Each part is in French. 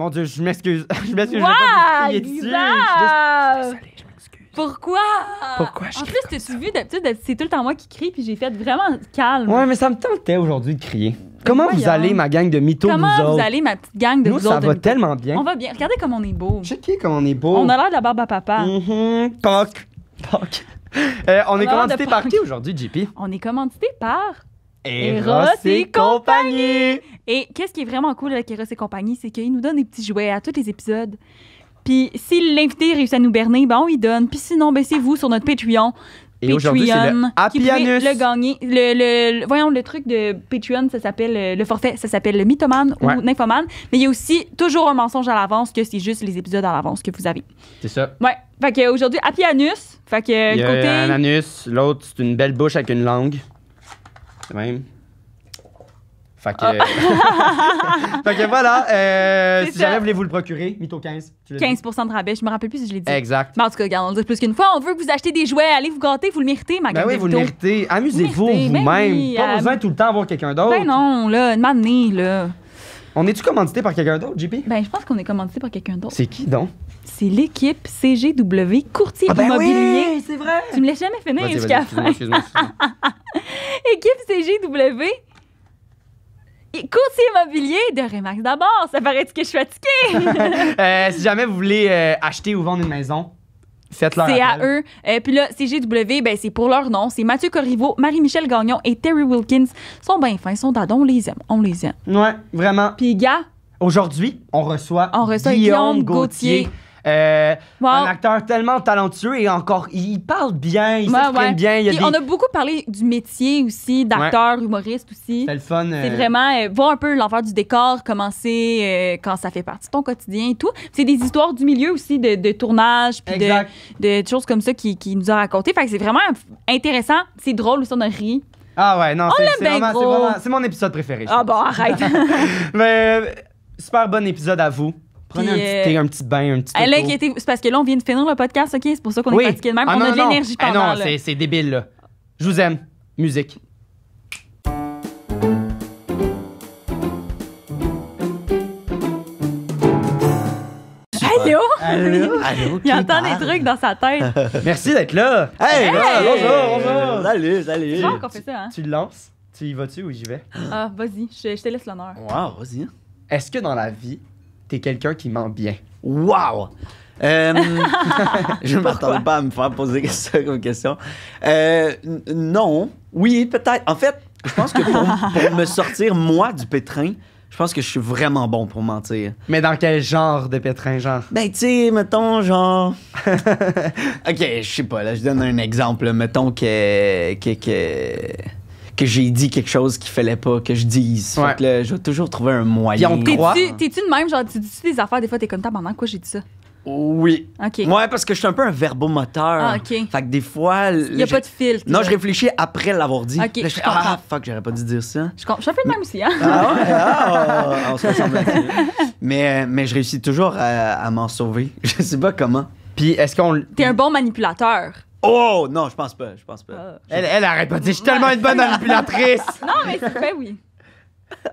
Mon Dieu, je m'excuse. je m'excuse. je crier dessus. Je suis désolée, je m'excuse. Pourquoi? Pourquoi je En plus, t'es tu vu d'habitude, c'est tout le temps moi qui crie, puis j'ai fait vraiment calme. Ouais, mais ça me tentait aujourd'hui de crier. Comment vous allez, ma gang de mythos, Comment vous allez, ma petite gang de Nous, ça va tellement bien. On va bien. Regardez comme on est beau. Checkez comme on est beau. On a l'air de la barbe à papa. Mhm. Toc. Toc. Euh, on, est commandité par qui aujourd'hui, JP? On est commandité par Eros et compagnie! Et qu'est-ce qui est vraiment cool avec Eros et compagnie, c'est qu'ils nous donnent des petits jouets à tous les épisodes. Puis si l'invité réussit à nous berner, ben on lui donne. Puis sinon, ben c'est vous sur notre Patreon. Et aujourd'hui, c'est le Happyanus. Le gagner. voyons, le truc de Patreon, ça s'appelle euh, le forfait, ça s'appelle le mythoman ou nymphoman. Mais il y a aussi toujours un mensonge à l'avance que c'est juste les épisodes à l'avance que vous avez. C'est ça. Ouais. Fait qu'aujourd'hui, Happyanus. Fait que, il y a côté... un anus, l'autre, c'est une belle bouche avec une langue même. Fait que, ah. fait que voilà, euh, si jamais jamais voulez-vous le procurer, Mytho 15. 15 de rabais, je me rappelle plus si je l'ai dit. Exact. en tout cas, on le dit plus qu'une fois, on veut que vous achetez des jouets, allez vous gâter, vous le méritez, ma ben oui, vous le méritez, amusez-vous ben vous-même. pas besoin tout le temps d'avoir quelqu'un d'autre. Ben non, là, une là. On est-tu commandité par quelqu'un d'autre, JP? Ben je pense qu'on est commandité par quelqu'un d'autre. C'est qui donc? c'est l'équipe CGW Courtier ah ben Immobilier. Oui, c'est vrai. Tu me l'as jamais finir jusqu'à la fin. équipe CGW. Courtier immobilier de Remax d'abord, ça paraît que je suis fatiguée? Euh, si jamais vous voulez euh, acheter ou vendre une maison, Faites-leur C'est à eux. Euh, puis là, CGW, ben, c'est pour leur nom. C'est Mathieu Corriveau, Marie-Michel Gagnon et Terry Wilkins. Ils sont bien fins, ils sont dadons, on les aime. On les aime. Ouais, vraiment. Puis, gars. Aujourd'hui, on reçoit, on reçoit Guillaume, Gauthier. Euh, un acteur tellement talentueux et encore, il parle bien, il s'exprime bien. On a beaucoup parlé du métier aussi, d'acteur, humoriste aussi. C'est le fun. C'est euh, vraiment euh, voir un peu l'enfer du décor, commencer quand ça fait partie de ton quotidien et tout. C'est des histoires du milieu aussi, de, tournage, puis de, choses comme ça qui, nous a raconté. Fait que c'est vraiment intéressant. C'est drôle aussi, on a ri. Ah ouais, non, c'est vraiment, c'est mon épisode préféré. Ah bon, arrête. Mais super bon épisode à vous. Prenez un, petit thé, euh, un petit bain, un petit. Elle a était, C'est parce que là, on vient de finir le podcast, OK? C'est pour ça qu'on est fatigué de même. Ah, on a de l'énergie eh pendant. Ah, non, c'est débile, là. Je vous aime. Musique. Allô? Allô? Allô Il entend des trucs dans sa tête. Merci d'être là. Hey, hey! bonjour, bonjour. Euh, salut, salut. qu'on fait ça, hein? Tu le lances? Tu y vas-tu ou j'y vais? Ah, vas-y, je, je te laisse l'honneur. Wow, vas-y. Est-ce que dans la vie, t'es quelqu'un qui ment bien. Wow! Euh, je ne m'attendais pas à me faire poser ça comme question. Euh, non. Oui, peut-être. En fait, je pense que pour, me sortir, moi, du pétrin, je pense que je suis vraiment bon pour mentir. Mais dans quel genre de pétrin, genre? Ben, tu sais, mettons, genre. ok, je sais pas, là, je donne un exemple. Mettons que. que, que que j'ai dit quelque chose qu'il fallait pas que je dise. Fait que là, je vais toujours trouver un moyen. T'es-tu de même, genre, tu dis des affaires, des fois, t'es comme, pendant quoi j'ai dit ça? Oui. OK. Ouais, parce que je suis un peu un verbomoteur. Ah, OK. Fait que des fois. Il n'y a pas de filtre. Non, je réfléchis après l'avoir dit. OK. je fais, ah, fuck, j'aurais pas dû dire ça. Je, suis un peu de même aussi, hein. Ah, ah on, mais, mais je réussis toujours à, m'en sauver. Je sais pas comment. Puis est-ce qu'on. T'es un bon manipulateur. Oh non, je pense pas, je pense pas. Ah. Elle, elle arrête pas de je suis tellement une bonne manipulatrice. non, mais c'est vrai oui.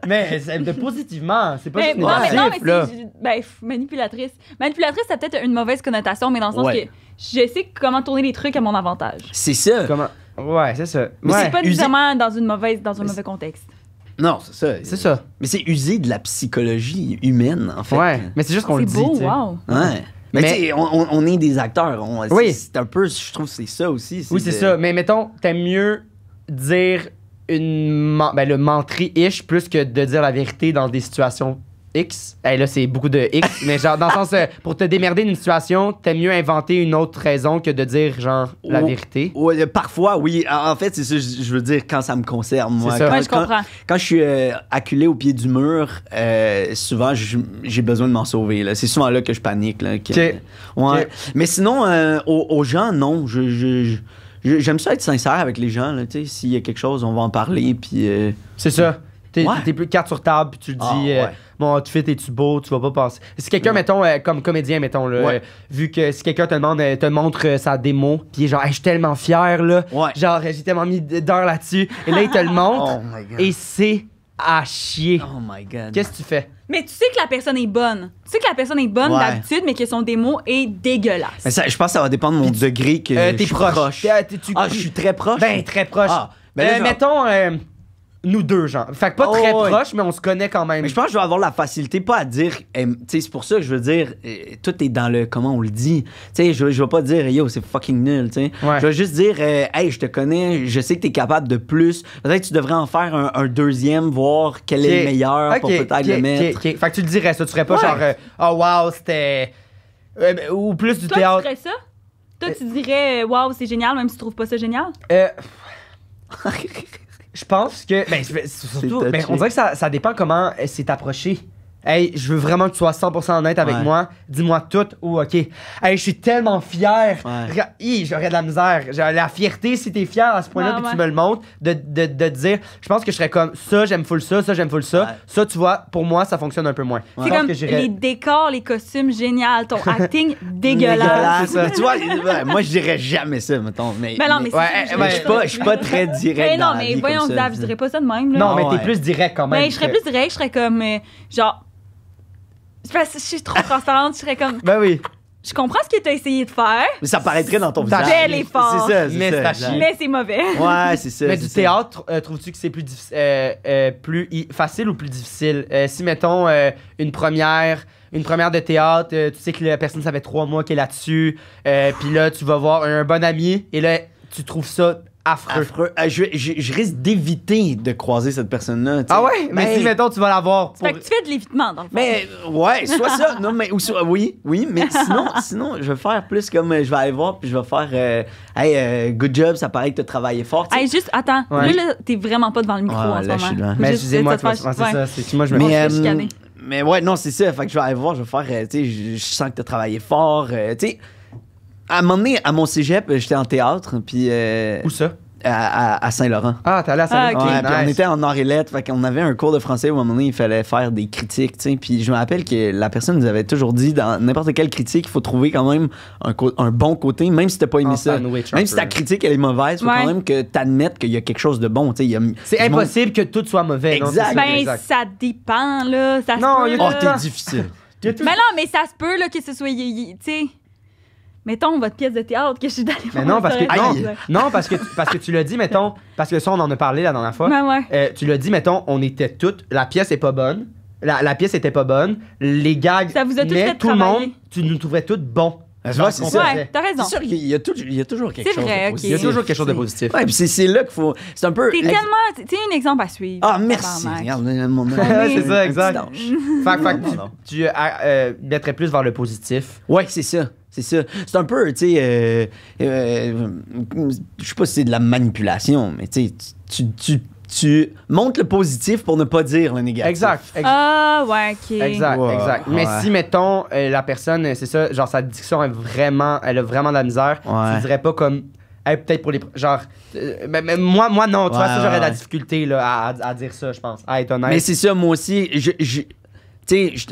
Mais c'est de positivement, c'est pas mais, juste non, négatif, mais là. Ben, manipulatrice. Manipulatrice, ça peut-être une mauvaise connotation, mais dans le sens que je sais comment tourner les trucs à mon avantage. C'est ça. Comment... Ouais, c'est ça. Mais c'est pas nécessairement dans une mauvaise, dans un mauvais contexte. Non, c'est ça. C'est ça. Mais c'est user de la psychologie humaine, en fait. Ouais, mais c'est juste qu'on le dit. C'est beau, wow. Ouais. Mais, on, on, est des acteurs. On, oui. C'est un peu, je trouve, c'est ça aussi. Oui, c'est ça. Mais mettons, t'aimes mieux dire une ben, le mentri ish plus que de dire la vérité dans des situations X. Hey, eh, là, c'est beaucoup de X, mais genre, dans le sens, euh, pour te démerder d'une situation, t'aimes mieux inventer une autre raison que de dire, genre, la vérité. Euh, parfois, oui. En fait, c'est ça je veux dire quand ça me concerne. Moi. Quand, je comprends. quand je suis euh, acculé au pied du mur, souvent, j'ai besoin de m'en sauver. là. C'est souvent là que je panique. Ouais. Mais sinon, aux, gens, non. Je- J'aime ça être sincère avec les gens. là, S'il y a quelque chose, on va en parler. Puis, C'est ça. T'es Ouais. plus carte sur table, puis tu le ah, dis tu tu fais tu beau, tu vas pas passer. Si quelqu'un, mm. mettons, euh, comme comédien, mettons, là, euh, vu que si quelqu'un te demande, euh, te montre sa démo, puis genre, je suis tellement fier, là, genre, j'ai tellement mis d'heures là-dessus, et là, il te le montre, oh et c'est à chier. Oh Qu'est-ce que tu fais? Mais tu sais que la personne est bonne. Tu sais que la personne est bonne d'habitude, mais que son démo est dégueulasse. je pense que ça va dépendre de mon degré que tu t'es proche. Ah, je suis très proche. Ben, très proche. Ah, ben mettons nous deux, gens, Fait que pas ah très proche, mais on se connaît quand même. Mais je pense que je vais avoir la facilité, pas à dire. Eh, sais c'est pour ça que je veux dire, eh, tout est dans le comment on le dit. Tu je, je vais pas dire, yo, c'est fucking nul, tu Ouais. Je vais juste dire, eh, hey, je te connais, je sais que t'es capable de plus. Peut-être que tu devrais en faire un, deuxième, voir quel est le meilleur pour peut-être le mettre. Fait que tu le dirais, ça. Tu serais pas genre, euh, oh wow, c'était. Euh, ben, ou plus du Toi, théâtre. Euh, tu dirais ça? Toi, tu dirais, waouh c'est génial, même si tu trouves pas ça génial? Euh. je pense que. Ben, surtout, ben, on dirait que ça, ça dépend comment euh, c'est approché. Hey, je veux vraiment que tu sois 100% honnête avec moi. Dis-moi tout ou OK. Hey, je suis tellement fière. Ouais. J'aurais de la misère. La fierté, si t'es fier à ce point-là, et que tu me le montres, de, de, de, dire, je pense que je serais comme ça, j'aime full ça, ça, j'aime full ça. Ça, tu vois, pour moi, ça fonctionne un peu moins. C'est comme les décors, les costumes, génial. Ton acting, dégueulasse. tu vois, moi, je dirais jamais ça, mettons. Mais, mais ben non, mais, pas, je suis pas, très direct. Ben mais non, mais voyons, Dave, je dirais pas ça de même. Non, mais ah t'es plus direct quand ben, même. Mais je serais plus direct, je serais comme, euh, genre, je suis trop transparente, je serais comme. Ben oui. Je comprends ce que tu as essayé de faire. Mais ça paraîtrait dans ton visage. Bel C'est ça, c'est mais ça. Mais c'est mauvais. Ouais, c'est ça. Mais du théâtre, euh, trouves-tu que c'est plus, euh, euh, facile ou plus difficile? si, mettons, une première une première de théâtre, tu sais que la personne, ça fait trois mois qu'elle est là-dessus, puis là, tu vas voir un bon ami, et là, tu trouves ça euh, je, risque d'éviter de croiser cette personne-là. Ah ouais? Mais, mais si, mettons, tu vas la voir. Fait que tu fais de l'évitement, dans le fond. Mais ouais, soit ça. non, mais, ou soit, oui, oui, mais sinon, sinon, je vais faire plus comme euh, je vais aller voir puis je vais faire euh, Hey, good job, ça paraît que tu as travaillé fort. T'sais. Hey, juste, attends. Ouais. Là, t'es vraiment pas devant le micro ah, en là, ce moment. Mais excusez-moi, c'est ça. moi, je me mais ouais, non, c'est ça. Fait que je vais aller voir, je vais faire, tu sais, je, sens que t'as travaillé fort. tu sais, à un moment donné, à mon cégep, euh, j'étais en théâtre. Puis, euh, Où ça? À, Saint-Laurent. Ah, t'es allé à Saint-Laurent. Ah, on était en or et lettres. Fait avait un cours de français où à un moment donné, il fallait faire des critiques. Puis je me rappelle que la personne nous avait toujours dit, dans n'importe quelle critique, il faut trouver quand même un, bon côté, même si t'as pas aimé ah, ça. même si ta critique, elle est mauvaise, faut quand même que t'admettes qu'il y a quelque chose de bon. C'est impossible que tout soit mauvais. Exact. ben, ça dépend, là. Ça peut, oh, t'es difficile. Mais non, mais ça se peut, là, que ce soit mettons votre pièce de théâtre que je suis d'aller voir. non, parce que, non, parce que, parce que tu l'as dit, mettons, parce que ça, on en a parlé la dernière fois. Ben euh, tu l'as dit, mettons, on était toutes, la pièce est pas bonne, la, la pièce était pas bonne, les gags, mais tout, le monde, tu nous trouvais toutes bons. Ben, vrai, c'est ça. Ouais, t'as raison. C'est sûr qu'il y, a il y a toujours quelque chose. de positif. Okay. Il y a toujours quelque chose de positif. Ouais, puis c'est là qu'il faut. C'est un peu. T'es tellement. Tu un exemple à suivre. Ah, merci. C'est ça, exact. Fac, fac, tu, euh, euh, mettrais plus vers le positif. Ouais, c'est ça. C'est ça. C'est un peu, tu sais, euh, euh, je sais pas si c'est de la manipulation, mais tu, tu, montres le positif pour ne pas dire le négatif. Exact. Ah, ouais, ok. Exact, exact. Mais si, mettons, euh, la personne, c'est ça, genre sa diction est vraiment, elle a vraiment de la misère, tu dirais pas comme Hey, peut-être pour les. Genre. mais, moi, moi, non. Tu vois, j'aurais de la difficulté là, à, dire ça, je pense. À être Mais c'est ça, moi aussi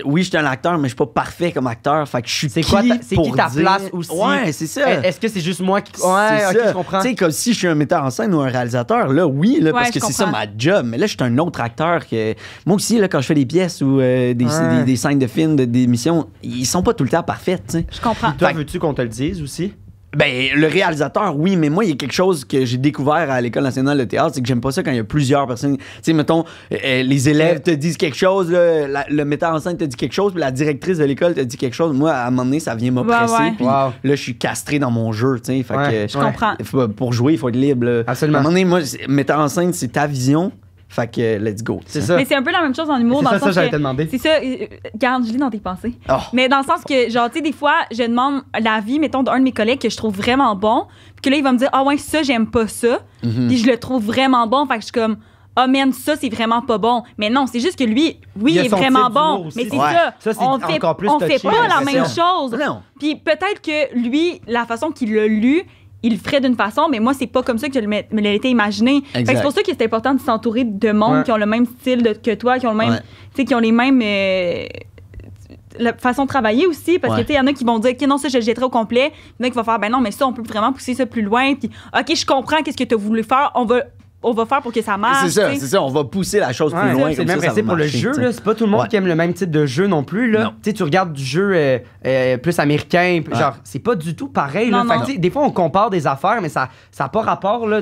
oui, je suis un acteur, mais je suis pas parfait comme acteur. Fait je suis C'est qui, ta, c'est ta place aussi? Ouais, c'est ça. Est- ce que c'est juste moi qui. Ouais, comprends. Tu comme si je suis un metteur en scène ou un réalisateur, là, oui, là, parce que c'est ça ma job. Mais là, je suis un autre acteur que. Moi aussi, quand je fais des pièces ou euh, des, scènes de films, des émissions, ils sont pas tout le temps parfaits. tu Je comprends. Toi, veux-tu qu'on te le dise aussi? Ben, le réalisateur, oui, mais moi, il y a quelque chose que j'ai découvert à l'École nationale de théâtre, c'est que j'aime pas ça quand il y a plusieurs personnes. Tu sais, mettons, euh, euh, les élèves te disent quelque chose, le metteur en scène te dit quelque chose, puis la directrice de l'école te dit quelque chose. Moi, à un moment donné, ça vient m'oppresser, là, je suis castré dans mon jeu, tu sais. je comprends. Pour jouer, il faut être libre. À un moment donné, moi, metteur en scène, c'est ta vision. Fait que let's go. C'est ça. Mais c'est un peu la même chose en humour. C'est ça, ça j'allais te demander. C'est ça, euh, garde, je lis dans tes pensées. Oh. Mais dans le sens que, genre, tu sais, des fois, je demande l'avis, mettons, d'un de mes collègues que je trouve vraiment bon. Puis que là, il va me dire, ah ouais, ça, j'aime pas ça. Mm-hmm. Puis je le trouve vraiment bon. Fait que je suis comme, ah, oh, ça, c'est vraiment pas bon. Mais non, c'est juste que lui, oui, il, est vraiment bon. Mais c'est ça. ça on fait, plus on fait pas la même chose. Non. Puis peut-être que lui, la façon qu'il l'a lu, il le ferait d'une façon, mais moi, c'est pas comme ça que je me été imaginé. C'est pour ça que c'est important de s'entourer de monde qui ont le même style que toi, qui ont le même, qui ont les mêmes. Euh, façon de travailler aussi, parce que, tu y en a qui vont dire, OK, non, ça, je le jetterai au complet. Il y a qui vont faire, ben non, mais ça, on peut vraiment pousser ça plus loin. Puis, OK, je comprends qu'est-ce que tu as voulu faire. On va on va faire pour que ça marche. C'est ça, c'est ça. On va pousser la chose plus loin. C'est même principe pour le jeu. C'est pas tout le monde qui aime le même type de jeu non plus. Là. Tu regardes du jeu euh, euh, plus américain, genre, c'est pas du tout pareil. des fois, on compare des affaires, mais ça n'a pas rapport, là,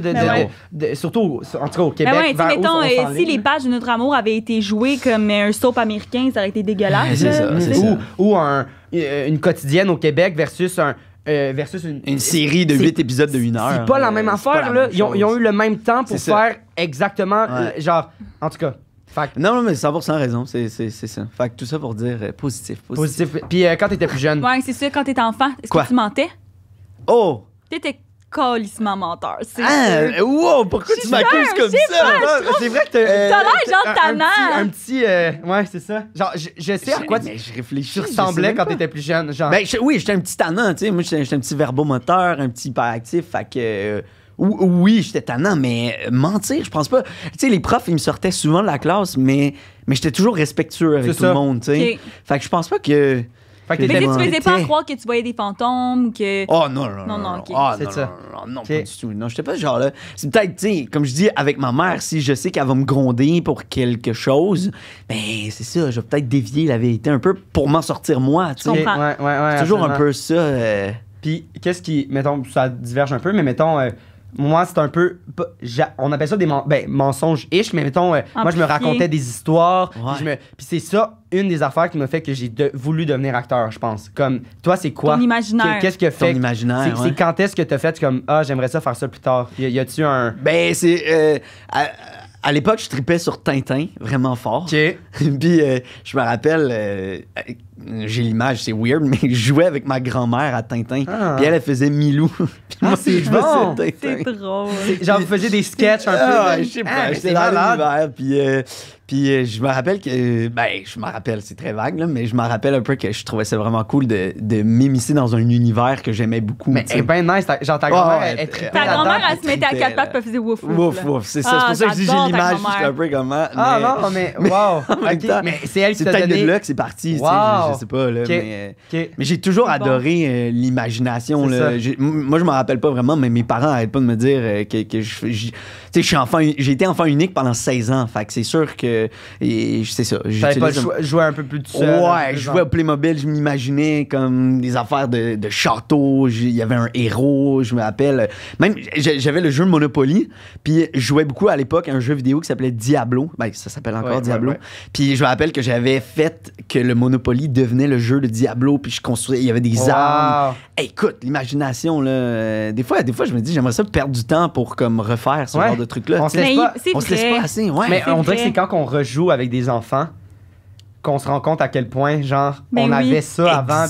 surtout en au Québec. mettons, euh, si les pages de Notre Amour avaient été jouées comme un soap américain, ça aurait été dégueulasse. Ou une quotidienne au Québec versus un, euh, versus une, série de 8 épisodes de 1 heure. C'est pas la même affaire, là. Ils ont, eu le même temps pour faire exactement. genre, en tout cas. Fait Non, Non, mais 100% raison, c'est ça. Fait que tout ça pour dire euh, positif, positif. Puis euh, quand t'étais plus jeune. Ouais, c'est ça, quand t'étais enfant, est-ce que tu mentais? Oh! T'étais calissement menteur. C'est ah, pourquoi tu m'accuses comme ça? Ah, c'est vrai que t'as. Euh, l'air genre Un petit. Euh, ouais, c'est ça. Genre, je, sais à quoi tu. réfléchis. ressemblais quand t'étais plus jeune. Genre. Ben, oui, j'étais un petit tannant, tu sais. Moi, j'étais un petit verbomoteur, un petit hyperactif. Fait que. Euh, oui, j'étais tannant, mais euh, mentir, je pense pas. Tu sais, les profs, ils me sortaient souvent de la classe, mais, mais j'étais toujours respectueux avec tout le monde, tu Fait que je pense pas que mais tu faisais pas croire que tu voyais des fantômes que. Oh non, non, non. Non, okay. ah, C'est ça. non, non, non pas du tout. Non, j'étais pas ce genre-là. C'est peut-être, tu sais, comme je dis, avec ma mère, si je sais qu'elle va me gronder pour quelque chose, ben c'est ça, je vais peut-être dévier la vérité un peu pour m'en sortir moi, tu sais. Ouais, ouais, ouais, c'est toujours un peu ça. Euh. Puis qu'est-ce qui. Mettons, ça diverge un peu, mais mettons. Euh, moi, c'est un peu. On appelle ça des ben, mensonges-ish, mais mettons, euh, moi, je me racontais des histoires. Puis c'est ça, une des affaires qui m'a fait que j'ai voulu devenir acteur, je pense. Comme, toi, c'est quoi? Ton imaginaire. Qu'est-ce que fait? Ton imaginaire. C'est quand est-ce que t'as fait comme, ah, j'aimerais ça faire ça plus tard? Y, a-tu un. Ben, c'est. Euh, à l'époque, je tripais sur Tintin vraiment fort. Okay. Puis euh, je me rappelle, euh, j'ai l'image, c'est weird, mais je jouais avec ma grand-mère à Tintin. Ah. Puis elle, elle faisait Milou. Puis ah, moi, c'est Tintin. C'est drôle. Genre, faisais des sketchs un ah, peu. je sais hein? pas, j'étais dans l'univers. Puis, euh, puis euh, je me rappelle que, euh, ben, je me rappelle, c'est très vague, là, mais je me rappelle un peu que je trouvais ça vraiment cool de, de m'immiscer dans un univers que j'aimais beaucoup. Mais elle bien nice, genre ta ah, grand-mère, oh, elle, Ta grand-mère, elle, se mettait à quatre pattes pour faire wouf wouf. Wouf wouf, c'est ça. c'est pour ah, ça que je dis j'ai l'image suis un peu comme Ah, ah non, mais wow. Mais, c'est elle qui t'a donné. C'est c'est parti, sais, je, sais pas. Là, Mais, euh, mais j'ai toujours adoré l'imagination l'imagination. Moi, je me rappelle pas vraiment, mais mes parents arrêtent pas de me dire que, je, je suis j'ai été enfant unique pendant 16 ans. Fait c'est sûr que je c'est ça. J'avais pas un peu plus de ça Ouais, je jouais au Playmobil, je m'imaginais comme des affaires de, château. Il y avait un héros, je me rappelle. Même, j'avais le jeu Monopoly, puis je jouais beaucoup à l'époque un jeu vidéo qui s'appelait Diablo. Ben, ça s'appelle encore Diablo. Puis je me rappelle que j'avais fait que le Monopoly devenait le jeu de Diablo, puis je construisais, il y avait des armes. écoute, l'imagination, là. Euh, des fois, des fois, je me dis, j'aimerais ça perdre du temps pour comme refaire ce genre de truc-là. On se pas, assez, Mais on dirait que c'est quand rejoue avec des enfants qu'on se rend compte à quel point, genre, ben on avait ça avant.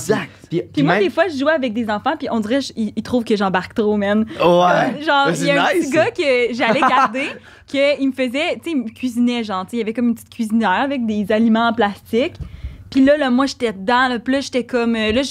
Puis, moi, des fois, je jouais avec des enfants, puis on dirait, ils, trouvent que j'embarque trop, man. Ouais. Euh, genre, ben, il y a un petit gars que j'allais garder, qu'il me faisait, tu sais, il me cuisinait, genre, il y avait comme une petite cuisinière avec des aliments en plastique. Puis là, là, moi, j'étais dedans. Là, puis là, j'étais comme. Euh, là,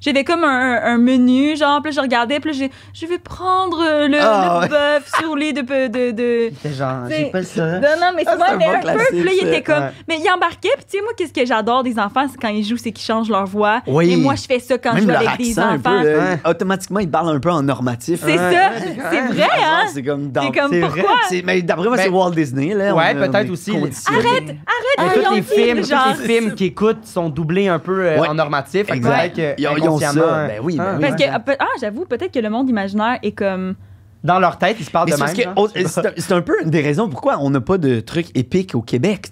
j'avais comme un, menu, genre. Puis là, je regardais. Puis là, je vais prendre euh, le, ah, bœuf sur les de. de, genre, j'ai pas ça. Non, non, mais ah, c'est moi, un, peu. Puis là, il était comme. Mais il embarquait. Puis tu sais, moi, qu'est-ce que j'adore des enfants, c'est quand ils jouent, c'est qu'ils changent leur voix. Et moi, je fais ça quand je joue avec des enfants. Automatiquement, ils parlent un peu en normatif. C'est ça. C'est vrai, ah, hein? C'est comme dans. C'est pourquoi? Mais d'après moi, c'est Walt Disney, là. Ouais, peut-être aussi. Arrête, arrête, films écoutent sont doublés un peu euh, en normatif. Exact. Que, ils, ont euh, ben ben hein? oui, Parce que, ah, ah, j'avoue, peut-être que le monde imaginaire est comme dans leur tête, ils se parlent de même. C'est un peu une des raisons pourquoi on n'a pas de trucs épiques au Québec,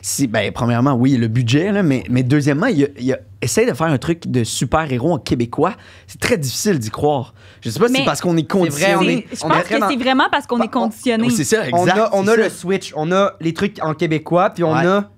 Si, ben, premièrement, oui, le budget, là, mais, mais deuxièmement, il y a, essaye de faire un truc de super-héros en québécois, c'est très difficile d'y croire. Je sais pas si c'est parce qu'on est conditionné. on est, je pense que c'est vraiment parce qu'on est bah, conditionné. C'est ça, exact. On a, le switch, on a les trucs en québécois, puis on a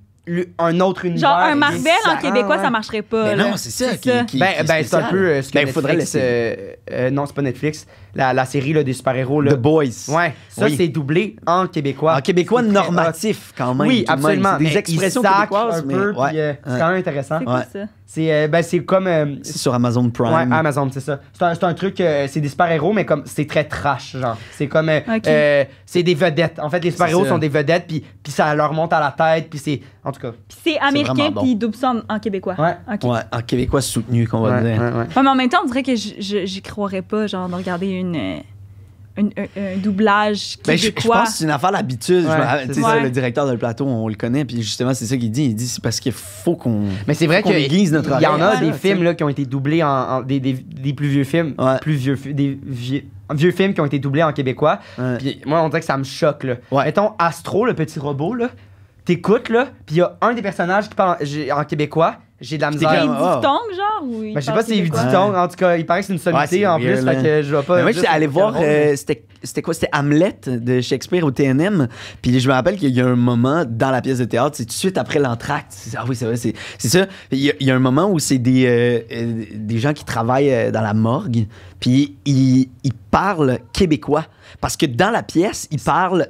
un autre univers. Genre un Marvel en québécois, ça marcherait pas. Mais ben non, c'est ça. Qui, ben, ben c'est un peu euh, ce que ben, faudrait euh, euh, non, c'est pas Netflix la, la série là, des super-héros. The Boys. Ouais, ça, c'est doublé en québécois. En québécois normatif, quand même. Oui, absolument. Même. Des expressions québécoises, un peu, c'est quand même intéressant. C'est quoi ça? C'est euh, ben, comme. Euh, c'est sur Amazon Prime. Ouais, Amazon, c'est ça. C'est un, truc, euh, c'est des super-héros, mais comme c'est très trash, genre. C'est comme. c'est des vedettes. En fait, les super-héros sont des vedettes, puis, puis ça leur monte à la tête, puis c'est. En tout cas. c'est américain, puis ils doublent ça en, québécois. Ouais. ouais. en québécois soutenu, qu'on va dire. Ouais, mais en même temps, on dirait que j'y croirais pas, genre, de regarder une. Euh, euh, un, doublage qui ben, je, pense que c'est une affaire d'habitude. le directeur de plateau, on le connaît, puis justement, c'est ça qu'il dit. Il dit c'est parce qu'il faut qu'on. Mais c'est vrai qu'il Il y en a des films là, qui ont été doublés en. des, des, plus vieux films. Plus vieux. Des vieux films qui ont été doublés en québécois. Puis moi, on dirait que ça me choque. Là. étant Astro, le petit robot, là. T'écoutes, puis il y a un des personnages qui parle en québécois, j'ai de la misère. C'est un diphtongues, ah. genre? oui. ben, je sais pas si dit « diphtongue. En tout cas, il paraît que c'est une sommité en plus. Hein. que je vois pas. Mais moi, j'étais allé voir, euh, c'était quoi? C'était Hamlet de Shakespeare au TNM. Puis je me rappelle qu'il y a un moment dans la pièce de théâtre, c'est tout de suite après l'entracte. Ah oui, c'est vrai, c'est ça. Il y, a, un moment où c'est des, euh, euh, des gens qui travaillent dans la morgue. Puis ils, parlent québécois. Parce que dans la pièce, ils parlent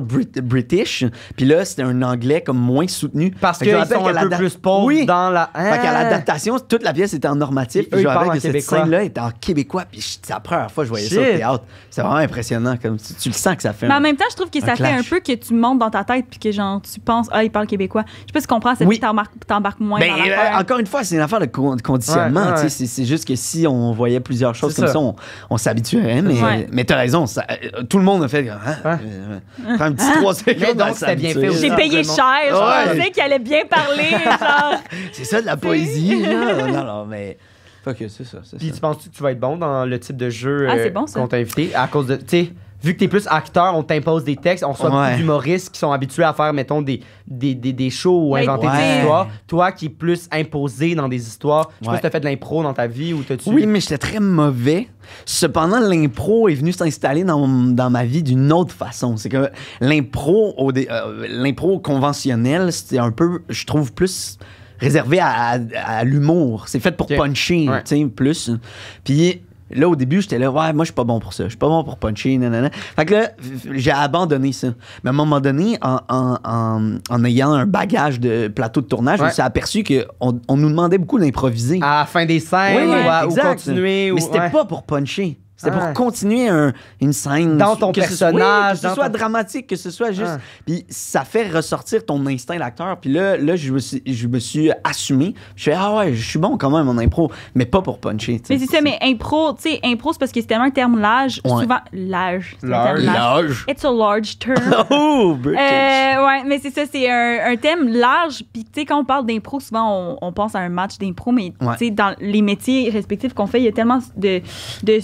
Brit British, puis là, c'était un anglais comme moins soutenu. Parce qu'ils sont un peu plus pauvres oui, dans la. Hein? Fait qu'à l'adaptation, toute la pièce était en normatif. Puis je que avec, cette scène-là était en québécois. Puis c'est la première fois que je voyais ça au théâtre. C'est vraiment impressionnant. tu, le sens que ça fait. Mais en même temps, je trouve que ça fait un peu que tu montes dans ta tête puis que genre tu penses ah il parle québécois. Je sais pas si tu comprends, c'est oui. que t'embarques moins. Ben, euh, encore une fois, c'est une affaire de, conditionnement. C'est juste que si on voyait plusieurs choses comme ça, on, on s'habituait. Mais, ouais. mais t'as raison. Euh, tout le monde a fait. Hein, euh, un petit hein? trois secondes. J'ai hein, payé cher. Je pensais qu'il allait bien parler. c'est ça de la poésie. là. Non, non, mais. que c'est ça. Puis tu penses que tu vas être bon dans le type de jeu ah, euh, qu'on t'a invité à cause de. Tu vu que t'es plus acteur, on t'impose des textes, on soit plus humoriste, qui sont habitués à faire, mettons, des, des, shows ou inventer des histoires. Toi qui es plus imposé dans des histoires, je pense que t'as fait de l'impro dans ta vie ou t'as-tu. Oui, mais j'étais très mauvais. Cependant, l'impro est venu s'installer dans, ma vie d'une autre façon. C'est que l'impro au euh, l'impro conventionnel, c'était un peu, je trouve, plus réservé à, l'humour. C'est fait pour puncher, tu sais, plus. Puis là, au début, j'étais là, ouais, moi, je suis pas bon pour ça. Je suis pas bon pour puncher, nanana. Fait que là, j'ai abandonné ça. Mais à un moment donné, en, ayant un bagage de plateau de tournage, On s'est aperçu qu'on on nous demandait beaucoup d'improviser. À la fin des scènes, ou, à, continuer. Mais c'était pas pour puncher. C'était pour ah. continuer une scène. Dans ton personnage. soit, que ce soit dramatique, que ce soit juste. Ah. Puis ça fait ressortir ton instinct d'acteur. Puis là, là je, me suis, je me suis assumé. Je fais Ah ouais, je suis bon quand même en impro, mais pas pour puncher. Mais c'est ça, mais impro, tu sais, impro, c'est parce que c'est tellement un terme large. Souvent, large. Large. large. It's a large term. oh, euh, ouais, mais c'est ça, c'est un, un, thème large. Puis tu sais, quand on parle d'impro, souvent, on, pense à un match d'impro, mais tu sais, dans les métiers respectifs qu'on fait, il y a tellement de, de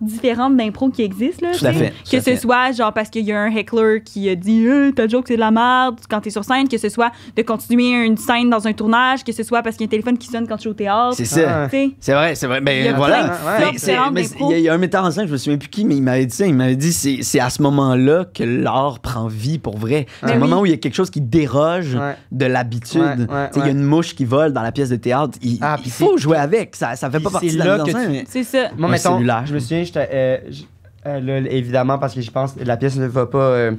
différentes d'impro qui existent. Là, que ce soit genre parce qu'il y a un heckler qui a dit euh, t'as le que c'est de la merde quand t'es sur scène, que ce soit de continuer une scène dans un tournage, que ce soit parce qu'il y a un téléphone qui sonne quand tu es au théâtre. C'est ça. Ah. C'est vrai, c'est vrai. Ben, ah, mais voilà. Il y a un metteur en scène, je me souviens plus qui, mais il m'avait dit ça. Il m'avait dit c'est à ce moment-là que l'art prend vie pour vrai. Ah c'est le moment où il y a quelque chose qui déroge de l'habitude. Il y a une mouche qui vole dans la pièce de théâtre. Il, faut jouer avec. Ça, ça fait pas partie de la C'est ça. Moi, je me euh, euh, évidemment, parce que je pense que la pièce ne va pas, euh,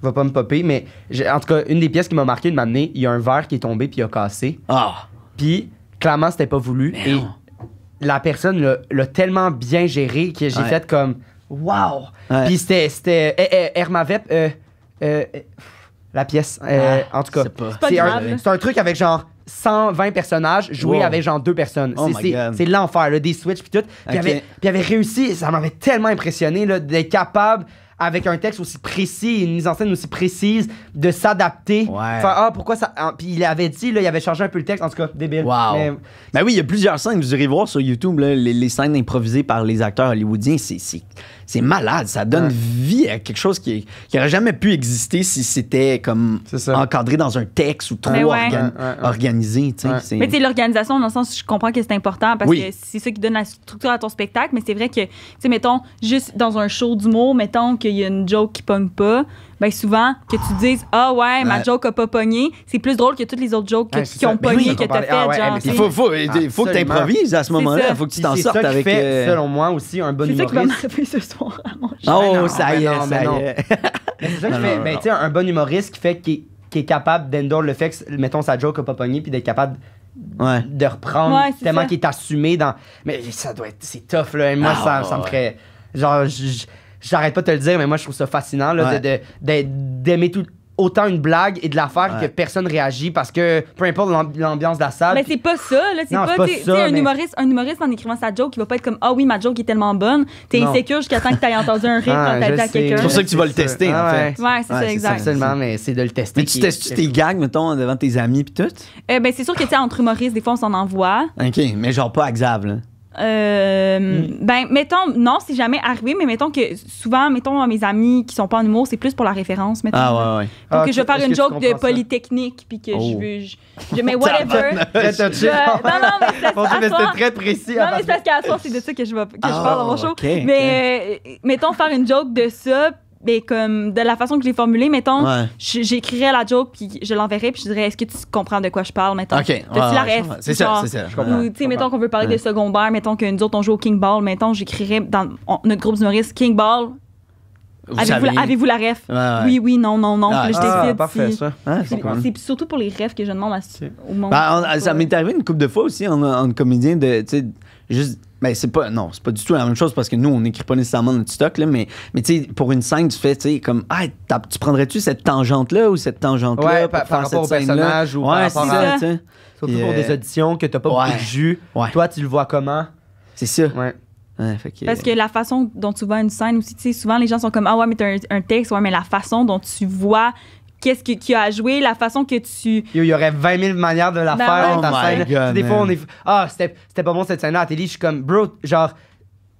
va pas me popper, mais en tout cas, une des pièces qui m'a marqué de m'amener, il y a un verre qui est tombé puis il a cassé. Ah! Puis, clairement, c'était pas voulu. et la personne l'a tellement bien géré que j'ai fait comme waouh Puis c'était. c'était euh, la pièce, ah, en tout cas. C'est un truc avec genre 120 personnages joués avec genre deux personnes. Oh c'est l'enfer, des Switch puis tout. Puis il avait, avait réussi, ça m'avait tellement impressionné d'être capable avec un texte aussi précis, une mise en scène aussi précise, de s'adapter. Ah, pourquoi ça. Ah, puis il avait dit, là, il avait changé un peu le texte, en tout cas, débile. Mais... Ben oui, il y a plusieurs scènes, vous irez voir sur YouTube, les, scènes improvisées par les acteurs hollywoodiens, c'est malade. Ça donne vie à quelque chose qui n'aurait jamais pu exister si c'était comme encadré dans un texte ou trop organisé. Mais c'est l'organisation, dans le sens, je comprends que c'est important parce que c'est ça qui donne la structure à ton spectacle, mais c'est vrai que, mettons, juste dans un show d'humour, mettons que y a une joke qui pogne pas, ben souvent, que tu dises Ah ouais, ma joke a pas pogné, c'est plus drôle que toutes les autres jokes qui ont pogné que t'as fait. il faut, faut, il faut que t'improvises à ce moment-là. Il faut que tu t'en sortes ça avec. fait, euh, selon moi, aussi un bon c'est ça qui va humoriste. ce soir à mon Oh, ça y est, ça y est. tu sais, un bon humoriste qui fait qui, est capable d'endurer le fait que, mettons, sa joke a pas pogné, puis d'être capable de reprendre tellement qu'il est assumé dans. Mais ça doit être. C'est tough, là. moi, ah, ça, ça me ferait. Genre, j'arrête pas de te le dire, mais moi, je trouve ça fascinant là, d'aimer autant une blague et de la faire que personne réagit parce que peu importe l'ambiance de la salle. Mais c'est pas ça, là. C'est pas, un, humoriste, un humoriste en écrivant sa joke, il va pas être comme Ah oui, ma joke est tellement bonne. T'es insécure jusqu'à temps que aies entendu un rire ah, quand t'as dit à quelqu'un. C'est pour ça que tu vas le tester, en ah, fait. Ouais, c'est ça, exact. mais c'est de le tester. Mais tu testes-tu tes gags, mettons, devant tes amis puis tout? Eh ben, c'est sûr que, tu entre humoristes, des fois, on s'en envoie. OK, mais genre pas à Xav, là. Euh, mm. Ben, mettons, non, c'est jamais arrivé, mais mettons que souvent, mettons, mes amis qui sont pas en humour, c'est plus pour la référence, mettons. Donc, ah, ah, que je veux faire une joke de Polytechnique, puis que je oh. veux. Je, mais whatever. non, non, mais c'est très précis. Non, hein, mais c'est parce qu'à soir, c'est de ça que je, que je ah, parle dans mon show. mais, euh, mettons, faire une joke de ça, ben, comme de la façon que je l'ai formulée, mettons, j'écrirais la joke, puis je l'enverrais, puis je dirais, est-ce que tu comprends de quoi je parle, mettons? OK. la ref c'est ça, c'est ça. Ou, tu sais, mettons qu'on veut parler des secondaire, mettons qu'une nous on joue au King Ball, mettons, j'écrirais dans notre groupe d'humoristes King Ball. Avez-vous la, ref? Oui, oui, non, non, non. Ah, ah, parfait, ça. Ah, c'est surtout pour les refs que je demande à, au monde. Ben, ça m'est arrivé une couple de fois aussi en comédien de juste ben, c'est pas, non, c'est pas du tout la même chose parce que nous, on n'écrit pas nécessairement notre stock, mais, mais tu sais, pour une scène, tu fais, comme, ah, tu prendrais-tu cette tangente-là ou cette tangente-là pour par, rapport au personnage ou par rapport à. Surtout pour des euh, auditions que t'as pas beaucoup Toi, tu le vois comment? C'est ça. Parce que la façon dont tu vois une scène aussi, tu sais, souvent les gens sont comme Ah ouais, mais t'as un, un, texte, ouais, mais la façon dont tu vois qu'est-ce qui a joué la façon que tu. Il y aurait 20 000 manières de la ben faire dans ta oh scène. God, des fois, on est. Ah, c'était pas bon cette scène-là à Je suis comme, bro, genre,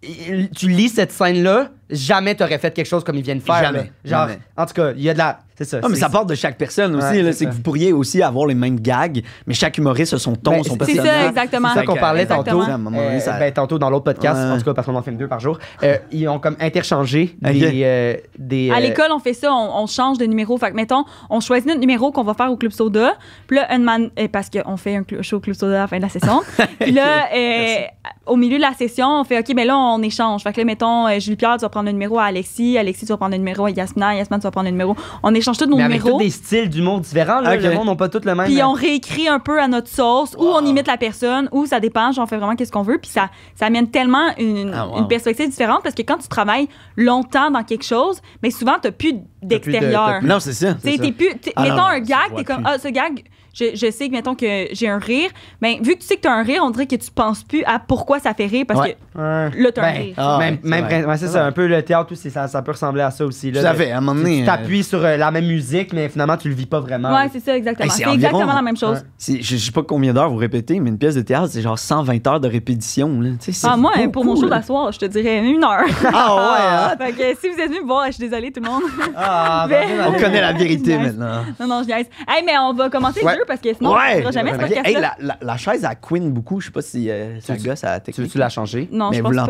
tu lis cette scène-là jamais t'aurais fait quelque chose comme ils viennent faire. Jamais. Genre, en tout cas, il y a de la. C'est ça. mais ça part de chaque personne aussi. c'est que vous pourriez aussi avoir les mêmes gags, mais chaque humoriste a son ton, ben, son personnage. C'est ça, exactement. C'est ça qu'on parlait tantôt. Euh, ça... ben, tantôt dans l'autre podcast, en tout cas, parce qu'on en fait deux par jour. Euh, ils ont comme interchangé euh, des, À euh, l'école, on fait ça, on, change de numéro. Fait que, mettons, on choisit notre numéro qu'on va faire au Club Soda. Puis là, Unman, eh, parce qu'on fait un show au Club Soda à la fin de la session. Puis là, au milieu de la session, on fait OK, mais ben là, on échange. Fait mettons, Julie Pierre, tu prendre un numéro à Alexis, Alexis, tu vas prendre un numéro à Yasmina, Yasmina, tu vas prendre un numéro. On échange tous nos mais avec a Tous des styles d'humour différents, là, le monde n'a pas tous le même. Puis hein. on réécrit un peu à notre sauce, ou on imite la personne, ou ça dépend, on fait vraiment qu'est-ce qu'on veut. Puis ça, ça amène tellement une, ah, perspective différente parce que quand tu travailles longtemps dans quelque chose, mais souvent, tu n'as plus d'extérieur. non, c'est ça. plus. Ah, mettons un gag, tu es comme, ah, ce gag je, sais que, j'ai un rire, mais ben, vu que tu sais que tu as un rire, on dirait que tu penses plus à pourquoi ça fait rire parce que là, tu as un ben, rire. Ah, même, c'est un peu le théâtre, aussi, ça, ça peut ressembler à ça aussi. Là, Tu euh, t'appuies sur euh, la même musique, mais finalement, tu le vis pas vraiment. c'est ça, exactement. c'est la même chose. Je sais pas combien d'heures vous répétez, mais une pièce de théâtre, c'est genre 120 heures de répétition. Là. Ah, moi, pour mon show d'asseoir, je te dirais une heure. Ah ouais, hein? si vous êtes venus me voir, je suis désolée, tout le monde. Ah, ben, on connaît la vérité maintenant. Non, non, je mais on va commencer parce que sinon, on ne jamais ouais. ce la, chaise, elle queen beaucoup. Je ne sais pas si euh, ça tu, gosse à la Tu veux-tu la changer? Non, mais je pense, pas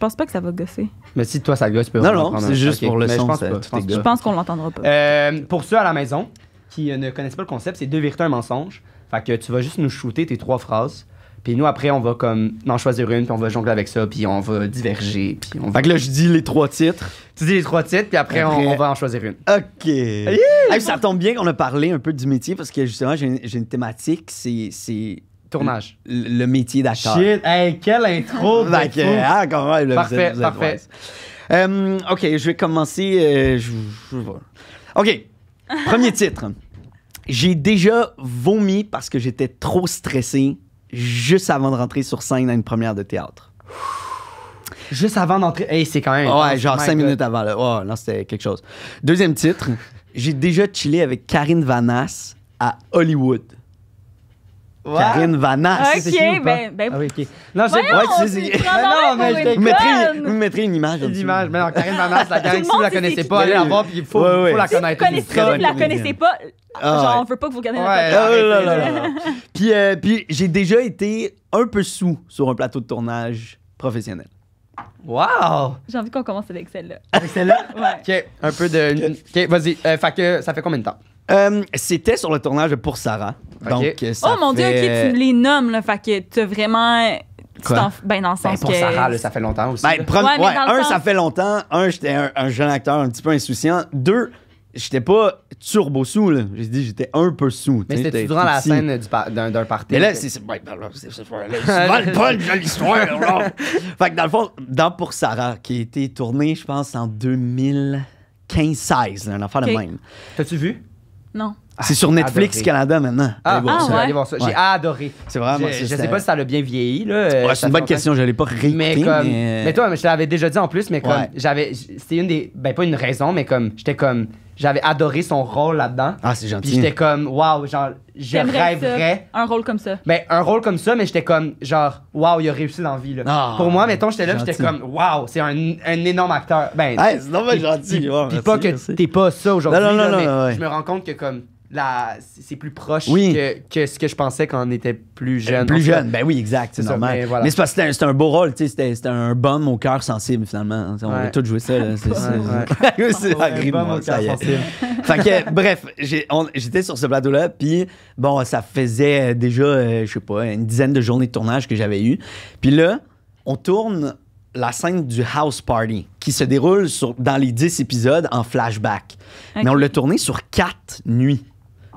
pense pas que ça va gosser. Mais si toi, ça gosse, peut Non, non, c'est juste pour le mais son. Je pense, qu'on l'entendra pas. Euh, pour ceux à la maison qui euh, ne connaissent pas le concept, c'est deux vérités, un mensonge. Fait que tu vas juste nous shooter tes trois phrases et nous, après, on va comme en choisir une, puis on va jongler avec ça, puis on va diverger. Puis on Fait que là, je dis les trois titres. Tu dis les trois titres, puis après, On, va en choisir une. OK. ça tombe bien qu'on a parlé un peu du métier, parce que justement, j'ai une, thématique, c'est Tournage. Le, métier d'acteur. Shit, quelle intro! ah, parfait, parfait. Hum, OK, je vais commencer. Euh, je, OK, premier titre. J'ai déjà vomi parce que j'étais trop stressé juste avant de rentrer sur scène dans une première de théâtre. Juste avant d'entrer. Hey, c'est quand même. Ouais, genre cinq minutes avant. Là. non, c'était quelque chose. Deuxième titre, j'ai déjà chillé avec Karine Vanasse à Hollywood. Karine Vanasse. OK, c'est ben, ben... Non, c'est vous mettrez, une image. Une image. Mais Karine Vanasse, la gang, si vous la connaissez pas, allez la voir, puis il faut, la connaître. Si vous la connaissez pas, ah genre, on veut pas que vous regardiez la oh Puis, euh, puis j'ai déjà été un peu sous sur un plateau de tournage professionnel. Wow! J'ai envie qu'on commence avec celle-là. Avec celle-là? OK, un peu de... OK, vas-y. Euh, ça fait combien de temps? Euh, c'était sur le tournage pour Sarah oh mon dieu, tu les nommes, là. Fait que t'as vraiment. Tu ben, dans le ben, pour Sarah, ça fait longtemps aussi. Ben, un, ça fait longtemps. Un, j'étais un, jeune acteur un petit peu insouciant. Deux, j'étais pas turbo sous, là. J'ai dit, j'étais un peu sous. Mais c'était durant la scène d'un, du party. Mais là, c'est. c'est mal une jolie histoire ben là. Fait que dans le fond, dans Pour Sarah, qui a été tournée, je pense, en 2015-16, un affaire de même. T'as-tu vu? Non. C'est sur ah, Netflix Canada maintenant. Ah, allez ça. J'ai adoré. C'est vraiment. Je, je sais pas si ça l'a bien vieilli là. c'est une bonne question. Je l'ai pas réécrit. Mais, mais... toi, je te l'avais déjà dit en plus, mais comme j'avais, c'était une des, ben, pas une raison, mais comme j'étais comme j'avais adoré son rôle là-dedans. Ah, c'est gentil. Puis j'étais comme, waouh, genre, je rêverais. un rôle comme ça. Mais ben, un rôle comme ça, mais j'étais comme, genre, waouh, il a réussi dans la vie. Là. Ah, Pour moi, mettons, j'étais là, j'étais comme, waouh, c'est un, énorme acteur. Ben, c'est normal gentil. Puis, pas que t'es pas ça aujourd'hui. Non, mais je me rends compte que, comme, c'est plus proche que, ce que je pensais quand on était plus jeune. plus jeune, ben oui, exact, c'est normal. mais, c'est parce que c'était un, beau rôle, c'était un bum au cœur sensible finalement. On a tous joué ça. C'est ouais, agréable. Bon ça y fait que, bref, j'étais sur ce plateau-là, puis bon, ça faisait déjà, euh, je sais pas, une dizaine de journées de tournage que j'avais eu. Puis là, on tourne la scène du house party qui se déroule dans les 10 épisodes en flashback. Mais on l'a tourné sur quatre nuits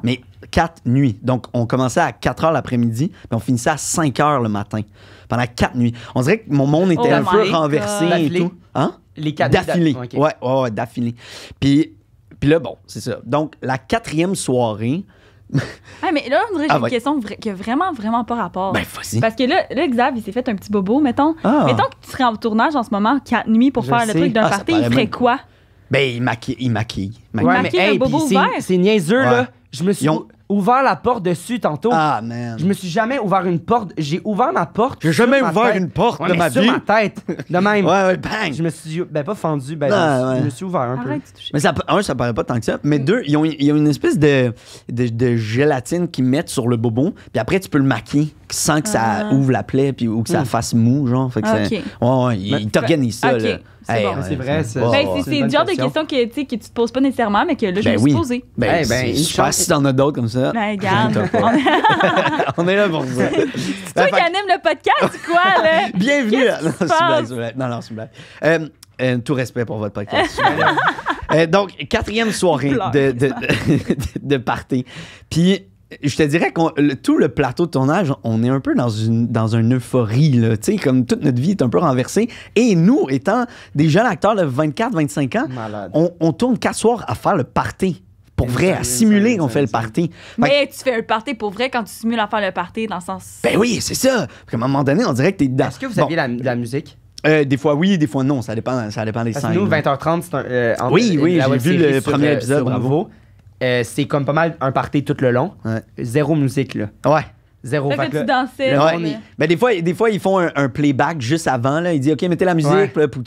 mais quatre nuits. Donc, on commençait à 4 heures l'après-midi, puis on finissait à 5 heures le matin. Pendant quatre nuits. On dirait que mon monde était un peu renversé euh, et tout. Hein? Les quatre D'affilée. Ouais, ouais, ouais d'affilée. Puis, puis là, bon, c'est ça. Donc, la quatrième soirée. ouais ah, mais là, on dirait que ah, j'ai une question qui a vraiment, vraiment pas rapport. Ben, Parce que là, là Xav, il s'est fait un petit bobo. Mettons, ah. mettons que tu serais en tournage en ce moment, quatre nuits pour faire le truc d'un party, il ferait quoi? Ben, il maquille. Il maquille. Ouais, maquille mais, C'est niaiseux, là. Je me suis ont- ouvert la porte dessus tantôt. Ah, man. Je me suis jamais ouvert une porte. J'ai ouvert ma porte. J'ai jamais ouvert une porte de ma vie. Sur ma tête. De même. Ouais, ouais, bang. Je me suis. Ben, pas fendu. Ben, je, me suis- ouvert un Arrête Mais ça, un, ça paraît pas tant que ça. Mais deux, ils ont, ils une espèce de, de, de gélatine qu'ils mettent sur le bobon. Puis après, tu peux le maquiller sans que ça ah. ouvre la plaie puis, ou que ça hmm. fasse mou, genre. Fait que ah, ouais, ouais, il, ben, t'organise ça. là. C'est vrai bon. vrai. C'est ben, le genre de questions que, que tu te poses pas nécessairement, mais que là, je ben me suis Ben, ben, je sais pas si t'en as d'autres comme ça. Ben, regarde. On est là pour ça. C'est toi ben, qui anime le podcast ou quoi, là? Bienvenue. Non, non, c'est une plaît. Euh, euh, tout respect pour votre podcast. Euh, donc, quatrième soirée de, de, de, de, party. Puis, je te dirais que tout le plateau de tournage, on est un peu dans une, dans une euphorie, là. Tu sais, comme toute notre vie est un peu renversée. Et nous, étant des jeunes acteurs de 24, 25 ans, on, tourne quatre soirs à faire le party. Pour vrai, à simuler qu'on fait le party. mais tu fais le party pour vrai quand tu simules à faire le party dans le sens. Ben oui, c'est ça. Parce qu'à un moment donné, on dirait que t'es dans. Est-ce que vous aviez la, la musique? Euh, des fois oui, des fois non, ça dépend, ça dépend des scènes. Nous, 20h30, c'est un. Euh, oui, euh, oui, j'ai vu le premier épisode, bravo. Euh, c'est comme pas mal un party tout le long. Zéro musique, là. Ouais. Zéro. Fait, que, ben, des, fois, des fois, ils font un, playback juste avant. Là. Ils disent OK, mettez la musique. là, pou.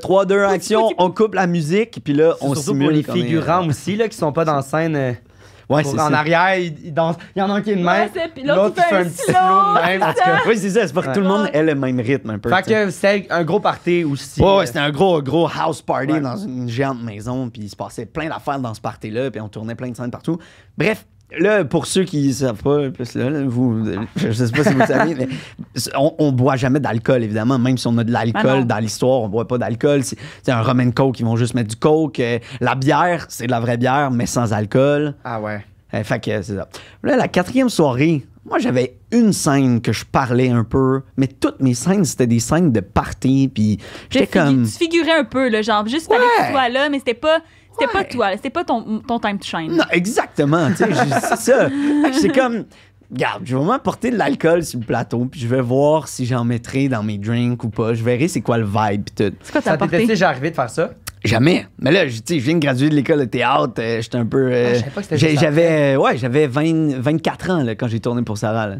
3, 2, action. On coupe la musique. Puis là, on simule. les euh, figurants aussi là, qui sont pas dans scène. Euh, Ouais, c'est En arrière, il, danse. Il y en a qui est de même. l'autre, il fait un petit slow même. oui, c'est ça. C'est pour que tout le monde ait le même rythme un peu. Fait que c'est un gros party aussi. Ouais, euh, c'était un gros, gros house party dans une géante maison. Puis il se passait plein d'affaires dans ce party-là. Puis on tournait plein de scènes partout. Bref, Là, pour ceux qui ne savent pas, là, vous, je sais pas si vous savez, mais on, boit jamais d'alcool, évidemment. Même si on a de l'alcool ah dans l'histoire, on boit pas d'alcool. C'est un Roman coke, ils vont juste mettre du coke. Euh, la bière, c'est de la vraie bière, mais sans alcool. Ah ouais. Euh, fait que c'est ça. Là, la quatrième soirée, moi, j'avais une scène que je parlais un peu, mais toutes mes scènes, c'était des scènes de party, puis j'étais comme... Tu figurais un peu, là, genre, juste avec toi là, mais c'était pas... C'était pas toi, c'était pas ton, ton time to shine. Non, exactement. Tu sais, c'est ça. C'est comme. Regarde, je vais m'apporter de l'alcool sur le plateau, puis je vais voir si j'en mettrai dans mes drinks ou pas. Je verrai c'est quoi le vibe, puis tout. quoi Ça t'était déjà arrivé de faire ça? Jamais. Mais là, je, je viens de graduer de l'école de théâtre. Euh, j'étais un peu. Euh, ah, j'avais, euh, ouais, j'avais 24 ans quand j'ai tourné pour Sarah.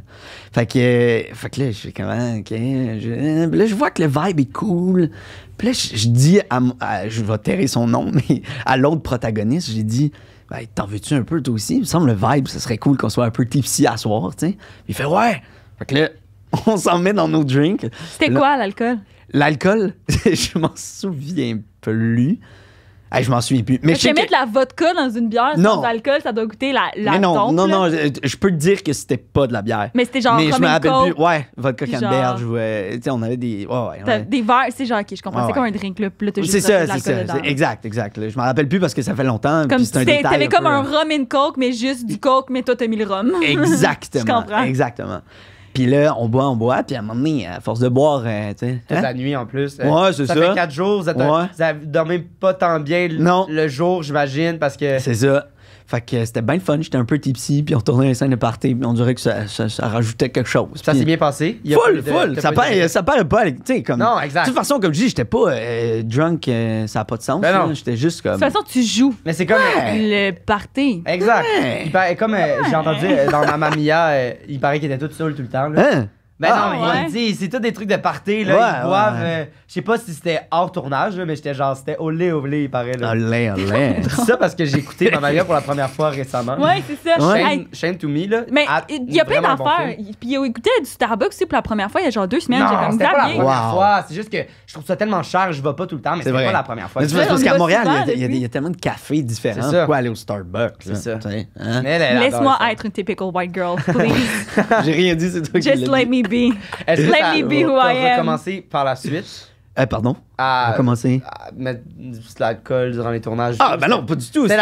Fait que, là, je comme, ah, là, je vois que le vibe est cool. Puis là, je, dis à, Je vais terrer son nom, mais à l'autre protagoniste, j'ai dit. Ben, t'en veux-tu un peu, toi aussi? Il me semble le vibe, ce serait cool qu'on soit un peu tipsy à soir, tu Il fait, ouais! Fait que là, on s'en met dans nos drinks. C'était quoi l'alcool? L'alcool, je m'en souviens pas plus. je m'en souviens plus. Mais, mais je vais de la vodka dans une bière non. sans alcool, ça doit goûter la, la mais non, non, non, je, peux te dire que c'était pas de la bière. Mais c'était genre. Mais je me rappelle plus. Ouais, vodka canneberge. Tu sais, on avait des. ouais, Des verres, c'est genre, ok, je comprends. c'est comme un drink, là. C'est ça, c'est ça. exact, exact. je m'en rappelle plus parce que ça fait longtemps. Comme c'est un comme un rum and coke, mais juste du coke, mais toi, t'as mis le rum. Exactement. je comprends. Exactement. Puis là, on boit, on boit, puis à un moment donné, à force de boire, euh, tu sais. Hein? la nuit en plus. ouais, c'est ça. Ça fait quatre jours, vous, êtes Ouais. vous dormez pas tant bien le jour, j'imagine, parce que. C'est ça. Fait que c'était bien le fun. J'étais un peu tipsy, puis on tournait les scènes de party, puis on dirait que ça, ça, rajoutait quelque chose. ça s'est bien passé. full, full. Ça, paraît, de... ça paraît pas. Comme, non, exact. De toute façon, comme je dis, j'étais pas euh, drunk, euh, ça a pas de sens. Ben j'étais juste comme. De toute façon, tu joues. Mais c'est comme. Euh, le party. Exact. Il comme j'ai entendu dans Mamma Mia, il paraît qu'il était tout seul tout le temps. Hein? Mais ben ah, non, mais ouais. c'est tout des trucs de party, là. Ouais, ils boivent. Euh, je sais pas si c'était hors tournage, mais j'étais genre, c'était au lait, il paraît, là. Ah, lait, ah, au je dis ça parce que j'ai écouté Mamalia pour la première fois récemment. Ouais, c'est ça. Shame, to me, là. Mais il y a plein d'affaires. Bon Puis écouté du Starbucks aussi pour la première fois il y a genre deux semaines. J'ai comme ça. pas la fois. C'est juste que je trouve ça tellement cher, je vais pas tout le temps, mais c'est pas la première fois. Mais parce qu'à Montréal, il y a tellement de cafés différents. Pourquoi aller au Starbucks? C'est ça. Hein? Laisse-moi être une typical white girl, please. J'ai rien dit, c'est toi qui Let me be par la suite? Euh, pardon? À, commencer. À mettre de l'alcool durant les tournages. Ah, ben non, pas du tout. Ah c'était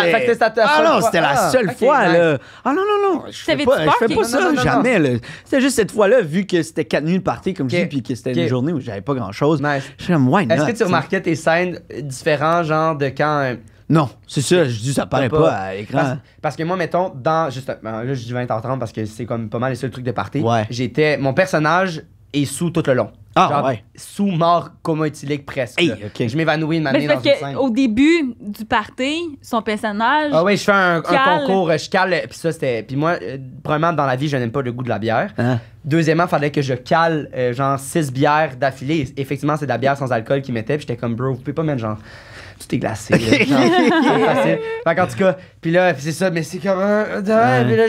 la, ah non, c'était la seule fois. là. Ah non, non, non. Je fais pas, je fais pas ça jamais. C'était juste cette fois-là, vu que c'était quatre nuits de party, comme je dis, puis que c'était une journée où j'avais pas grand-chose. Nice. Je suis Est-ce que tu remarquais tes scènes différentes, genre de quand. Euh, non, c'est ça, je dis ça paraît pas, à l'écran. Parce, que moi, mettons, dans. Justement, là, je dis 20h30 parce que c'est comme pas mal les seuls trucs de party. J'étais. Mon personnage est sous tout le long. Ah, Sous mort, coma éthylique presque. Je m'évanouis de manière dans une scène. Au début du party, son personnage. Ah oui, je fais un, concours, je cale. Puis ça, c'était. Puis moi, euh, premièrement, dans la vie, je n'aime pas le goût de la bière. Hein? Deuxièmement, il fallait que je cale euh, genre 6 bières d'affilée. Effectivement, c'est de la bière sans alcool qui mettait, Puis j'étais comme, bro, vous pouvez pas mettre genre tout glacé. En c'est facile. tout cas, puis là, c'est ça, mais c'est comme un. Euh, euh, là,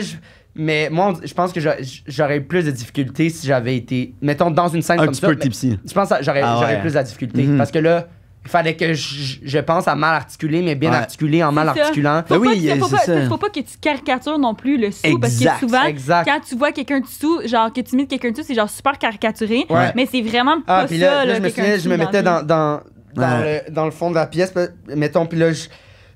mais moi, je pense que j'aurais plus de difficultés si j'avais été, mettons, dans une scène Un comme petit peu tipsy. Je pense que j'aurais ah plus de difficultés mm-hmm. Parce que là, il fallait que je, pense à mal articuler, mais bien articuler en mal articulant. Faut, oui, euh, faut, c'est pas, faut pas que tu caricatures non plus le sou, parce que souvent, quand tu vois quelqu'un de sous, genre que tu mets quelqu'un de sous, c'est genre super caricaturé, mais c'est vraiment ah, pas Ah, puis là, je me je me mettais dans, dans, dans, le, fond de la pièce. Mettons, puis là, je,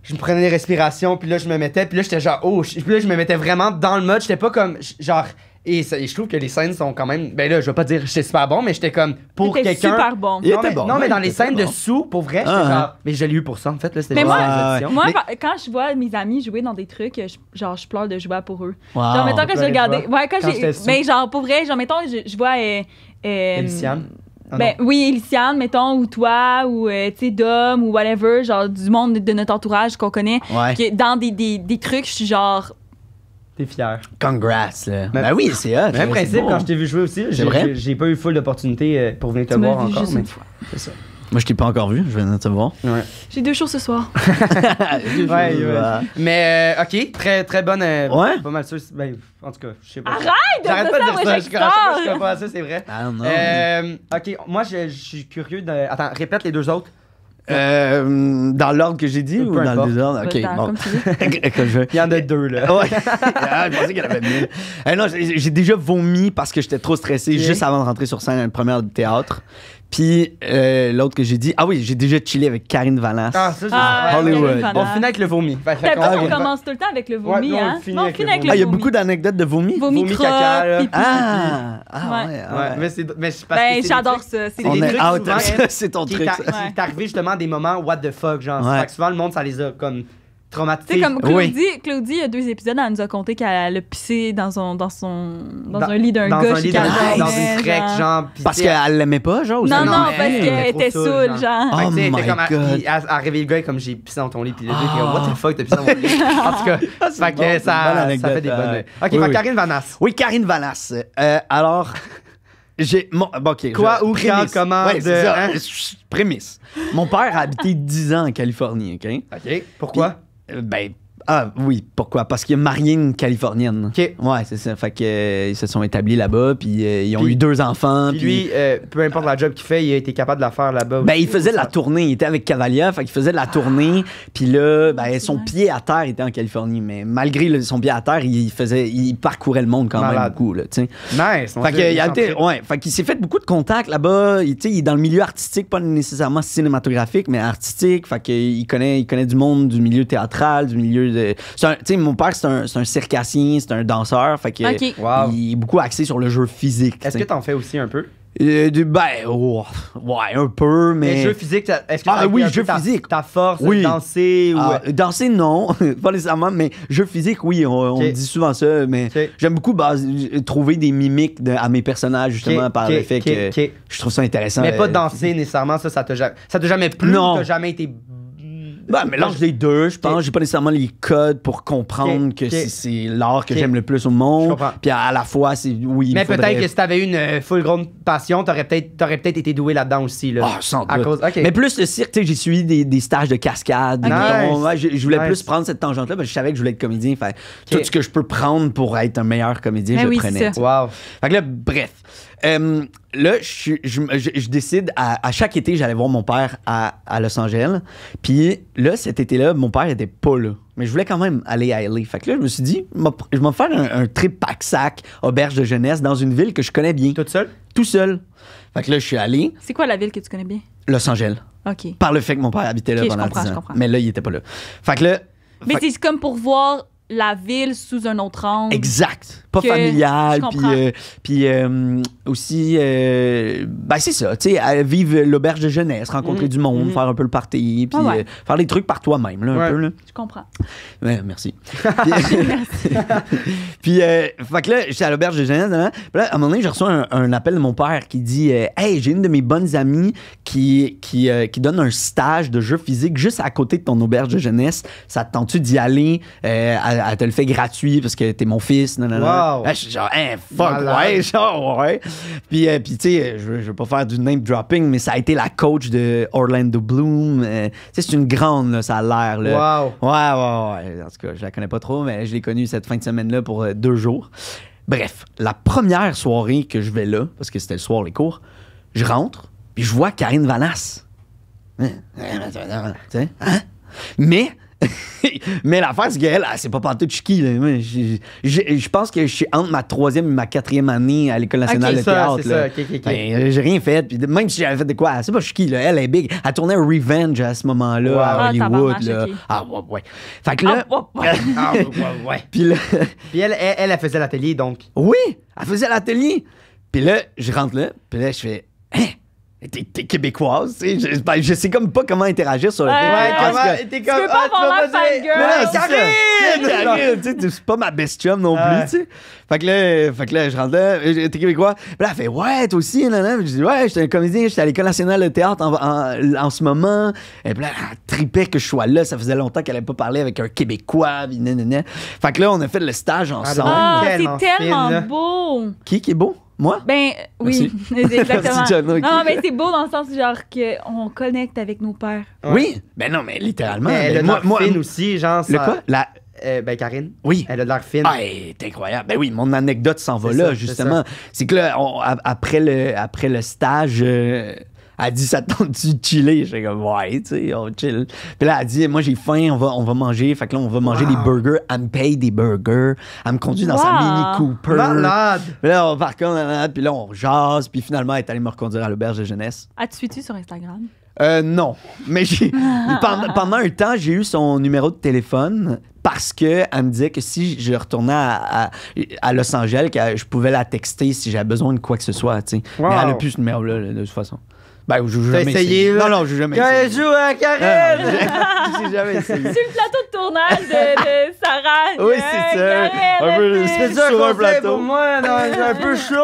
je me prenais des respirations, puis là, je me mettais, puis là, j'étais genre, oh, puis là, je me mettais vraiment dans le mode. J'étais pas comme, genre, et, je trouve que les scènes sont quand même. Ben là, je vais pas dire j'étais super bon, mais j'étais comme pour quelqu'un. super bon. non, mais, bon. Non, mais dans les scènes dessous pour vrai, j'étais ah, ah. genre. Mais j'ai lu eu pour ça, en fait. Là, mais moi, ah, moi quand je vois mes amis jouer dans des trucs, genre, je pleure de joie pour eux. Wow. Genre, mettons, quand j'ai regardé. Ouais, quand, j'ai. Mais genre, pour vrai, genre, mettons, je, je vois. Euh, euh ah ben oui, Luciane, mettons, ou toi, ou euh, tu sais, Dom, ou whatever, genre du monde de notre entourage qu'on connaît. Ouais. dans des, des, des trucs, je suis genre. T'es fier. Congrats, là. ben oui, c'est hot. Même principe, quand je t'ai vu jouer aussi, j'ai pas eu full d'opportunités euh, pour venir te voir encore. Juste une fois. C'est ça. Moi, je t'ai pas encore vu, je viens de te voir. J'ai deux jours ce soir. ouais, Mais, euh, ok, très, très bonne. Euh, pas mal sûr. Ben, en tout cas, je sais pas. Arrête! J'arrête pas de dire ça, je, je, pas ça, c'est vrai. Ah non. Euh, ok, moi, je, suis curieux de. Attends, répète les deux autres. Euh, dans l'ordre que j'ai dit ou dans l'ordre le désordre? Ok, Comme tu Il y en a deux, là. ouais. Ah, je pensais qu'il y en avait mille. non, j'ai déjà vomi parce que j'étais trop stressé juste avant de rentrer sur scène à première de théâtre. Puis euh, l'autre que j'ai dit, ah oui, j'ai déjà chillé avec Karine Valence. Ah, ça, ah, Hollywood. On finit avec le vomi. On commence tout le temps avec le vomi, hein? on finit avec le vomi. Ah, il y a beaucoup d'anecdotes de vomi. Vomi, caca, ah, ah ouais. ouais, Mais, c'est, mais je ben, j'adore ça. C'est on des trucs c'est ton truc. C'est arrivé justement des moments what the fuck, genre. souvent, le monde, ça les a comme traumatisé. C'est comme Claudie, oui. Claudie, il y a deux épisodes, elle nous a conté qu'elle a pissé dans son dans son dans, un lit d'un gars un lit un, genre, dans une trek genre, parce qu'elle l'aimait pas genre non non, parce qu'elle était saoule genre, genre. Oh my comme, god. Elle, a réveillé le gars comme j'ai pissé dans ton lit puis le gars ah. what the fuck t'as pissé dans mon lit. en tout cas, ah, ça, ça fait des bonnes. OK, ma Karine Vanas. Oui, Karine Vanasse. Euh, alors j'ai mon OK. Quoi ou quand comment de, hein? prémisse. Mon père a habité 10 ans en Californie, OK OK. Pourquoi ben, Ah oui, pourquoi? Parce qu'il y a Marine californienne. OK. Ouais, c'est ça. Fait que, euh, ils se sont établis là-bas, puis euh, ils ont eu deux enfants. Puis lui, euh, peu importe la job qu'il fait, il a été capable de la faire là-bas. ben, il faisait de la tournée. Il était avec Cavalier fait qu'il faisait de la ah. tournée. Puis là, ben, ah, son pied à terre était en Californie. Mais malgré son pied à terre, il, faisait, il parcourait le monde quand même beaucoup. Nice. Fait fait qu'il s'est fait beaucoup de contacts là-bas. Il, est dans le milieu artistique, pas nécessairement cinématographique, mais artistique. Fait qu'il connaît, il connaît du monde, du milieu théâtral, du milieu euh, mon père, c'est un, un, circassien, c'est un danseur. Fait Il est beaucoup axé sur le jeu physique. Est-ce que tu en fais aussi un peu? Euh, du, ben, oh, ouais, un peu, mais. Le jeu physique, est-ce que Ah oui, jeu physique. Ta force, oui. danser ou. Ah, euh? danser, non, pas nécessairement, mais jeu physique, oui, on, dit souvent ça, mais j'aime beaucoup trouver des mimiques à mes personnages, justement, par le fait que je trouve ça intéressant. Mais pas danser nécessairement, ça, ça t'a jamais, ça jamais plu, jamais été bah, là j'ai deux, je pense. J'ai pas nécessairement les codes pour comprendre que c'est l'art que j'aime le plus au monde. Puis à, la fois, c'est oui. Mais peut-être que si t'avais une euh, full grande passion, t'aurais peut-être peut été doué là-dedans aussi. Là, ah, sans doute. Mais plus le cirque, j'ai suivi des, stages de cascade. Ah, je, voulais plus prendre cette tangente-là parce que je savais que je voulais être comédien. Tout ce que je peux prendre pour être un meilleur comédien, ben je le prenais. Fait que bref. Euh, là, je, décide, à, chaque été, j'allais voir mon père à, Los Angeles. Puis là, cet été-là, mon père n'était pas là. Mais je voulais quand même aller à LA. Fait que là, je me suis dit, je vais me faire un, trip pack-sac, auberge de jeunesse, dans une ville que je connais bien. Tout seul? Tout seul. Fait que là, je suis allé. C'est quoi la ville que tu connais bien? Los Angeles. OK. Par le fait que mon père habitait là pendant 10 ans. Mais là, il n'était pas là. Fait que là. Mais c'est comme pour voir la ville sous un autre angle. Exact pas familial, Puis, euh, euh, aussi, euh, ben, c'est ça, tu sais, vivre l'auberge de jeunesse, rencontrer mm, du monde, mm. faire un peu le party, ah puis faire des trucs par toi-même, là, un peu. Là. Je comprends. merci. puis, fait que là, j'étais à l'auberge de jeunesse. Hein, puis là, à un moment donné, j'ai reçu un, appel de mon père qui dit Hey, j'ai une de mes bonnes amies qui, qui, donne un stage de jeu physique juste à côté de ton auberge de jeunesse. Ça te tente-tu d'y aller Elle te le fait gratuit parce que t'es mon fils. non non ah, je suis genre, hein, fuck, ouais, genre, ouais. Euh, puis, tu sais, je, ne veux pas faire du name dropping, mais ça a été la coach de Orlando Bloom. Euh, tu sais, c'est une grande, ça a l'air, Wow. Ouais, ouais, ouais. En tout cas, je la connais pas trop, mais je l'ai connue cette fin de semaine-là pour euh, deux jours. Bref, la première soirée que je vais là, parce que c'était le soir, les cours, je rentre, puis je vois Karine Vanas. Hein? hein? Mais mais l'affaire, c'est qu'elle, c'est pas partout de Je pense que je suis entre ma troisième et ma quatrième année à l'École nationale de théâtre. j'ai rien fait. Puis même si j'avais fait de quoi, c'est pas Chiqui. Là. Elle est big. Elle tournait Revenge à ce moment-là à ah, Hollywood. Ah, ouais, ouais. Fait que là. Ah, ouais, ouais, ah, Puis, là... Puis elle, elle, elle, faisait l'atelier, donc. Oui, elle faisait l'atelier. Puis là, je rentre là. Puis là, je fais. Hein? T'es québécoise, tu sais. Ben, je, sais comme pas comment interagir sur le film. Ouais, t'es comme. Tu peux pas ah, tu vas Karine! Karine! Tu c'est pas ma best non plus, tu sais. Fait que là, fait que là je rentre là, t'es québécois. Puis là, elle fait Ouais, toi aussi, là, Je dis Ouais, j'étais un comédien, j'étais à l'École nationale de théâtre en, en, en, ce moment. Et puis là, elle tripait que je sois là. Ça faisait longtemps qu'elle avait pas parlé avec un Québécois. Nan, nan, Fait que là, on a fait le stage ah, ensemble. Ah, c'est tellement, tellement beau! Qui qui est beau? Moi? Ben oui, exactement. Non, mais c'est beau dans le sens genre qu'on connecte avec nos pères. Oui, ben non, mais littéralement. Elle a moi, aussi, genre. Le quoi? La... Euh, ben Karine. Oui. Elle a de l'air fine. Ah, incroyable. Ben oui, mon anecdote s'en va là, justement. C'est que là, après, le, après le stage, euh, elle dit, ça tente de chiller. j'ai comme, ouais, tu sais, on chill. Puis là, elle dit, moi, j'ai faim, on va, on va manger. Fait que là, on va manger des burgers. Elle me paye des burgers. Elle me conduit dans sa Mini Cooper. Malade. Puis là, on part comme malade. Euh, puis là, on jase. Puis finalement, elle est allée me reconduire à l'auberge de jeunesse. as ah, tu suis-tu sur Instagram? Euh, non, mais j'ai, pendant, un temps, j'ai eu son numéro de téléphone parce qu'elle me disait que si je retournais à, à, Los Angeles, que je pouvais la texter si j'avais besoin de quoi que ce soit. Mais elle n'a plus ce numéro-là, de toute façon. Ben, je joue jamais essayé. Euh, non, non, je joue jamais Quand essayé. elle joue à Karen! j'ai jamais essayé. Sur le plateau de tournage de, de Sarah. Oui, euh, c'est ça. c'est ça sur un plateau. pour moi, non, j'ai un peu chaud.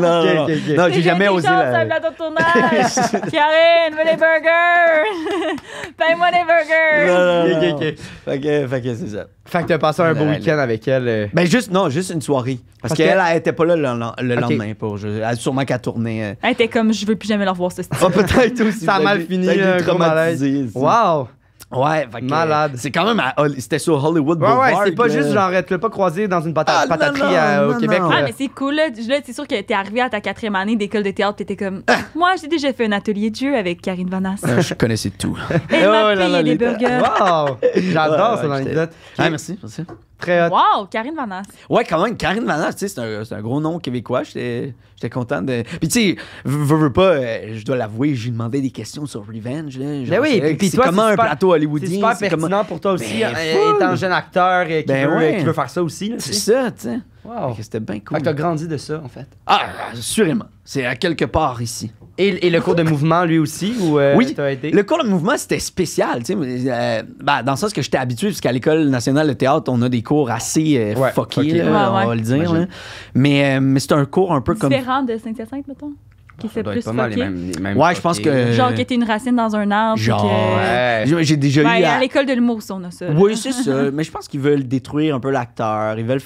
non, okay, okay, non, j'ai jamais osé. La... un plateau de tournage. Karen, veux des burgers? Paye-moi des burgers. OK. OK, non. Fait que, c'est ça. Fait que tu as passé un beau week-end avec elle. Euh. Ben juste, non, juste une soirée. Parce, qu'elle, elle était pas là le, lendemain. Pour, sûrement qu'à tourner. Elle était comme, je veux plus jamais leur voir ce style. Ah, peut-être aussi. ça a mal fini. Ça euh, traumatisé. Wow! Ouais, malade. C'est quand même c'était sur Hollywood Boulevard. c'est pas juste genre tu l'as pas croisé dans une ah, pataterie euh, au Québec. Ah, mais c'est cool là, c'est sûr que t'es arrivé à ta quatrième année d'école de théâtre, t'étais comme ah! moi j'ai déjà fait un atelier de jeu avec Karine Vanasse. je connaissais tout. Et m'a oh, payé des burgers. Wow, j'adore cette anecdote. merci, merci. Wow, Karine Vanasse. Ouais, quand même, Karine Vanasse, tu sais, c'est un, c'est un gros nom québécois. J'étais j'étais content de. Puis, tu sais, veux, pas, euh, je dois l'avouer, j'ai demandé des questions sur Revenge. Là, ben oui, puis- toi, comment un plateau hollywoodien. C'est super pertinent pour toi aussi, ben, euh, étant jeune acteur et euh, qui, Ben veut, qui veut faire ça aussi. C'est ça, tu sais. Wow. C'était bien cool. que t'as grandi de ça, en fait. Ah, sûrement. C'est à quelque part ici. Et, le cours de mouvement, lui aussi, ou euh, oui, été? Le cours de mouvement, c'était spécial, tu sais, euh, bah, dans le sens que j'étais habitué, parce qu'à l'École nationale de théâtre, on a des cours assez euh, on va le dire. Mais, euh, mais c'était un cours un peu Différent comme. Différent de saint 5 mettons? qui fait plus pas ouais, je pense que. Genre qui était une racine dans un arbre. Genre. J'ai déjà eu. À, l'école de l'humour, on a ça. Oui, c'est ça. Mais je pense qu'ils veulent détruire un peu l'acteur. Ils veulent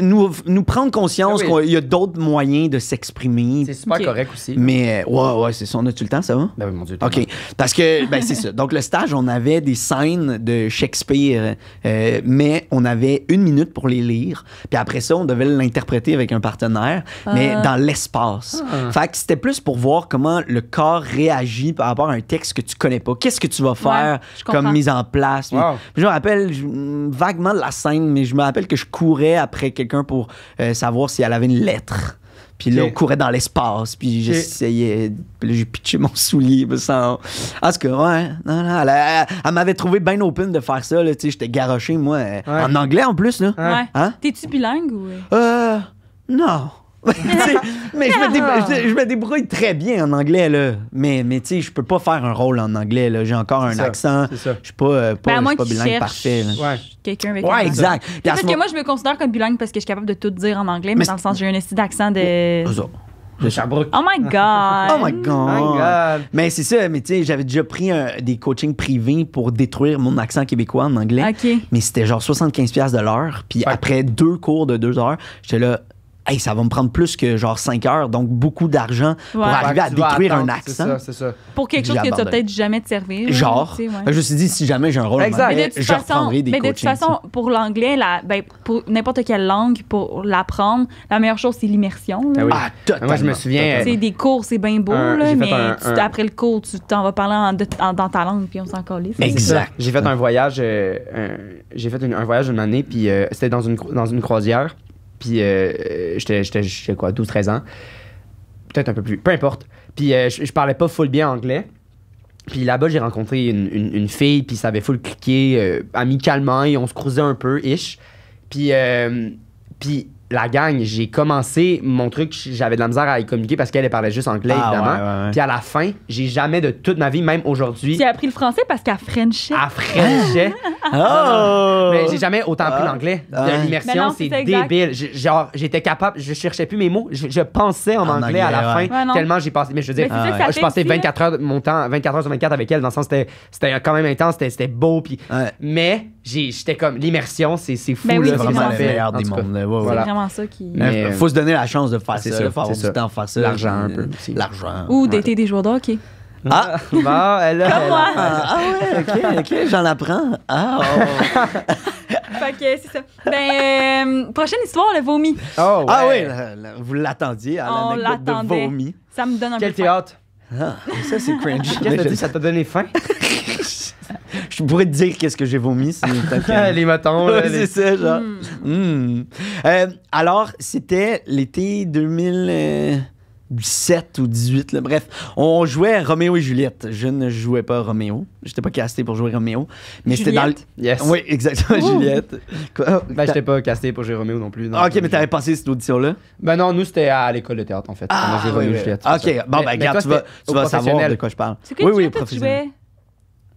nous, nous prendre conscience ah qu'il y a d'autres moyens de s'exprimer. C'est super correct aussi. Mais euh, ouais, ouais, c'est ça. On a tout le temps, ça va? Ben oui, mon Dieu. OK. Parce que, ben, c'est ça. Donc, le stage, on avait des scènes de Shakespeare, euh, mais on avait une minute pour les lire. Puis après ça, on devait l'interpréter avec un partenaire, mais ah. dans l'espace. Ah. Fait c'était plus pour voir comment le corps réagit par rapport à un texte que tu connais pas. Qu'est-ce que tu vas faire comme mise en place. je me rappelle mm, vaguement de la scène, mais je me rappelle que je courais après quelqu'un pour euh, savoir si elle avait une lettre. Puis là, on courait dans l'espace, puis j'essayais. Puis là, j'ai pitché mon soulier sans. En que... ouais. Non, non, elle, m'avait trouvé bien open de faire ça, Tu sais, j'étais garoché, moi. Euh, en anglais, en plus, là. Hein? T'es-tu bilingue ou. Euh. euh non. mais je me, débrouille, très bien en anglais, là. Mais, mais tu sais, je peux pas faire un rôle en anglais, là. J'ai encore un accent. Je suis pas, euh, pas, ben, bilingue parfait. Quelqu'un avec ouais, exact. parce que moi, je me considère comme bilingue parce que je suis capable de tout dire en anglais, mais, dans le sens, j'ai un essai d'accent de. De Sherbrooke. Oh my God! oh my God! Mais c'est ça, mais tu sais, j'avais déjà pris des coachings privés pour détruire mon accent québécois en anglais. Mais c'était genre 75$ de l'heure. Puis après deux cours de deux heures, j'étais là, ça va me prendre plus que genre 5 heures, donc beaucoup d'argent pour arriver à détruire un accent. Ça, hein. ça. Pour quelque chose que tu n'as peut-être jamais te servi. Genre, je me suis dit, si jamais j'ai un rôle, exact. Mais de toute façon, des Mais de toute façon, pour l'anglais, la, ben, pour n'importe quelle langue, pour l'apprendre, la meilleure chose, c'est l'immersion. Ah, ah Moi, je me souviens. Euh, c'est des cours, c'est bien beau, mais tu, après le cours, tu t'en vas parler en, dans ta langue, puis on s'en Exact. J'ai fait un voyage, euh, j'ai fait un voyage une année, puis euh, c'était dans une, dans une croisière. Puis euh, euh j'étais quoi, 12-13 ans. Peut-être un peu plus. Peu importe. Puis euh, je, parlais pas full bien anglais. Puis là-bas, j'ai rencontré une, fille, puis ça avait full cliqué, euh, amicalement, et on se croisait un peu, ish. Puis, puis la gang, j'ai commencé mon truc, j'avais de la misère à y communiquer parce qu'elle parlait juste anglais, ah, évidemment. Puis à la fin, j'ai jamais de toute ma vie, même aujourd'hui. J'ai appris le français parce qu'elle Frenchait. À Frenchait. Ah! Oh! Mais j'ai jamais autant appris ah! l'anglais. L'immersion, c'est débile. Genre, j'étais capable, je cherchais plus mes mots, je, pensais en, anglais, à la fin, tellement j'ai passé. Mais je veux dire, je passais 24 heures, mon temps, 24 heures sur 24 avec elle, dans le sens c'était quand même intense, c'était beau. Puis, Mais j'étais comme l'immersion c'est fou ben vraiment le meilleur des mondes c'est vraiment ça qui faut se donner la chance de faire ça, du faire ça l'argent un peu l'argent ou d'été des joueurs ok. ah, comme elle moi. Ah ouais, ok, ok, j'en apprends. Ah, ok oh. c'est ça. Ben, euh, prochaine histoire, le vomi. Oh, Ah oui, vous l'attendiez à l'anecdote de vomi. Ça me donne un Quel peu. Quel théâtre. Ah, ça, c'est cringe. ça t'a donné faim? je pourrais te dire qu'est-ce que j'ai vomi si les matins. Ouais, c'est ça, genre. Hmm. Hmm. Euh, alors, c'était l'été 2017 euh, ou 18, bref. On jouait Roméo et Juliette. Je ne jouais pas Roméo. J'étais pas casté pour jouer Roméo. Mais c'était dans le... Oui, exactement, Juliette. Quoi? Ben, j'étais pas casté pour jouer Roméo non plus. ok, mais euh, t'avais passé cette audition-là? Ben non, nous, c'était à l'école de théâtre, en fait. Ah, on joué oui, Juliette. Ok, bon, ben, regarde, tu vas, savoir de quoi je parle. C'est quoi oui, oui, tu jouais?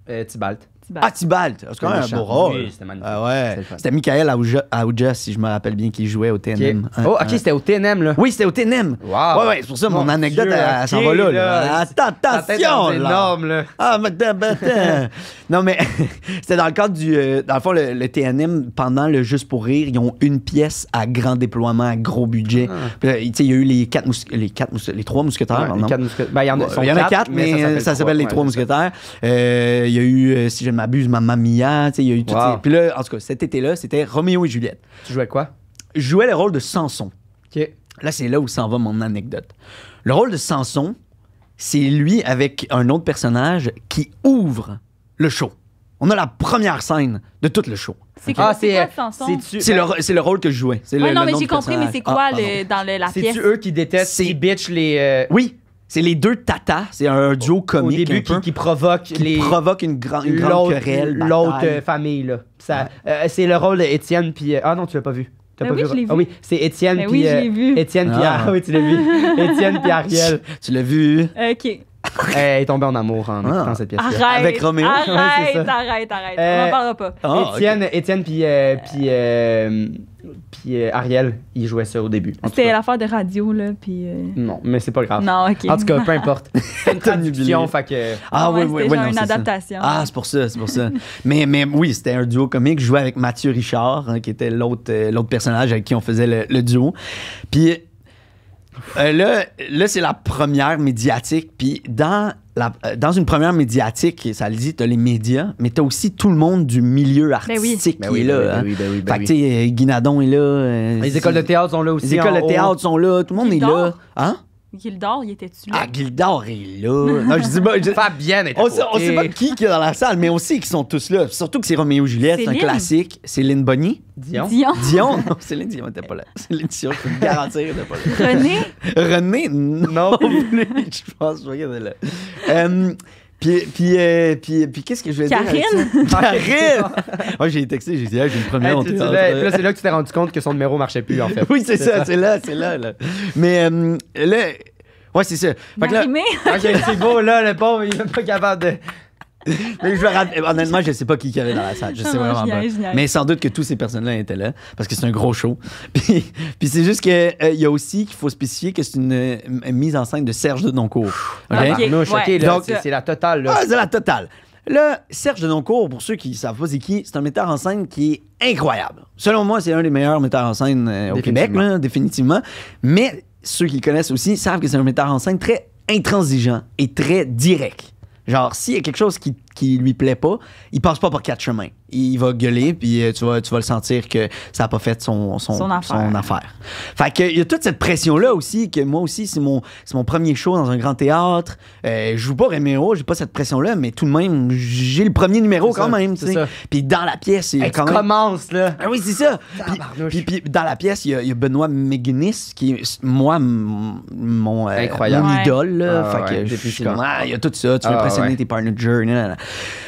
it's bad. Ah, Tibalt. C'est quand même un beau rôle. Oui, c'était magnifique. Ah ouais. C'était Michael Aouja, si je me rappelle bien, qui jouait au TNM. Oh, ok, euh, c'était au TNM, là. Oui, c'était au TNM. Wow. Ouais, ouais, c'est pour ça, mon, mon anecdote, elle, s'en va là. Attention, là. énorme, là. Ah, Non, mais c'était dans le cadre du. Euh, dans le fond, le, TNM, pendant le Juste pour Rire, ils ont une pièce à grand déploiement, à gros budget. Ah. Euh, tu sais, il y a eu les quatre, les, quatre les trois mousquetaires. Ben, il y en a quatre, y en a, quatre mais ça s'appelle les trois mousquetaires. Il y a eu, si je m'abuse, hein, tu sais il y a eu tout Puis là, en tout cas, cet été-là, c'était Roméo et Juliette. Tu jouais quoi? Je jouais le rôle de Samson. Là, c'est là où s'en va mon anecdote. Le rôle de Samson, c'est lui avec un autre personnage qui ouvre le show. On a la première scène de tout le show. C'est ah, c'est C'est euh, le, ben- le, rôle que je jouais. Ouais, le, non, mais j'ai compris, mais c'est quoi ah, le, dans le, la pièce? C'est-tu eux qui détestent, ces bitches les... Euh, oui, c'est les deux tatas, c'est un duo comique. qui, provoque les... provoque une, grande querelle. L'autre euh, famille, là. Euh, c'est le rôle d'Étienne, puis. Euh, ah non, tu l'as pas vu. T'as ben pas vu. Je l'ai ah vu. Ah oui, c'est Étienne, ben puis. vu. Étienne, puis. Ah. oui, tu l'as vu. Étienne, puis Ariel. Tu l'as vu. OK. Elle eh, est tombée en amour en ah. écoutant cette pièce. Arrête, Avec Roméo. Arrête, arrête, arrête. On n'en euh, parlera pas. Ah, Étienne, puis, euh, puis, euh, Ariel, ils jouaient ça au début. C'était l'affaire de radio, là, puis... Non, mais c'est pas grave. Non, OK. En tout cas, peu importe. c'est une traduction, fait que... Ah oui, oui, oui. Non, une adaptation. Ah, c'est pour ça, c'est pour ça. mais, mais oui, c'était un duo comique. Je jouais avec Mathieu Richard, hein, qui était l'autre l'autre personnage avec qui on faisait le duo. Puis euh, là, là c'est la première médiatique. Puis dans, la, euh, dans une première médiatique, ça le dit, t'as les médias, mais t'as aussi tout le monde du milieu artistique qui est là. fait que, tu sais, Guinadon est là. Euh, les écoles de théâtre sont là aussi. Les écoles de théâtre sont là. Tout le monde est là. Hein? Gildor, il était-tu là? Ah, Gildor est là. Non, je dis pas. Fabienne on, sait, sait pas qui, qui est dans la salle, mais on sait qu'ils sont tous là. Surtout que c'est Roméo Juliette, c'est un classique. Céline Bonny. Dion. Dion. Non, Céline Dion n'était pas là. Céline Dion, je peux te garantir, n'était pas là. René. René, non. plus. je pense pas qu'elle est là. Euh, puis, puis, euh, pis, euh, qu'est-ce que je vais dire? Karine? Karine! Moi, j'ai texté, j'ai dit, ah, j'ai une première hey, tout là, c'est là que tu t'es rendu compte que son numéro marchait plus, en fait. oui, c'est ça, c'est là, c'est là, là. Mais euh, là, ouais, c'est ça. Fait c'est beau, là, le pauvre, il n'est pas capable de. mais je ne eh, honnêtement, je sais pas qui, y avait dans la salle. Je sais vraiment pas. Mais sans doute que toutes ces personnes-là étaient là parce que c'est un gros show. Puis, c'est juste qu'il euh, y a aussi qu'il faut spécifier que c'est une, euh, mise en scène de Serge Denoncourt. Ah, OK? Donc, c'est la totale. Là. Ah, c'est la totale. Le Serge Denoncourt, pour ceux qui ne savent pas c'est qui, c'est un metteur en scène qui est incroyable. Selon moi, c'est un des meilleurs metteurs en scène euh, au Québec, définitivement. Mais ceux qui le connaissent aussi savent que c'est un metteur en scène très intransigeant et très direct. Genre, s'il y a quelque chose qui qui lui plaît pas, il passe pas par quatre chemins. Il va gueuler, puis euh, tu vas, tu vas le sentir que ça a pas fait son, son, son, affaire. Fait que, il y a toute cette pression-là aussi, que moi aussi, c'est mon, mon premier show dans un grand théâtre. Euh, je joue pas Réméo, j'ai pas cette pression-là, mais tout de même, j'ai le premier numéro quand même. Puis dans la pièce, il commence quand tu là. Ah oui, c'est ça. Puis, dans la pièce, il y, a, Benoît McGuinness, qui est, moi, euh, mon, idole. Ah fait que ah, il y a tout ça, tu veux ah impressionner tes partners de journey.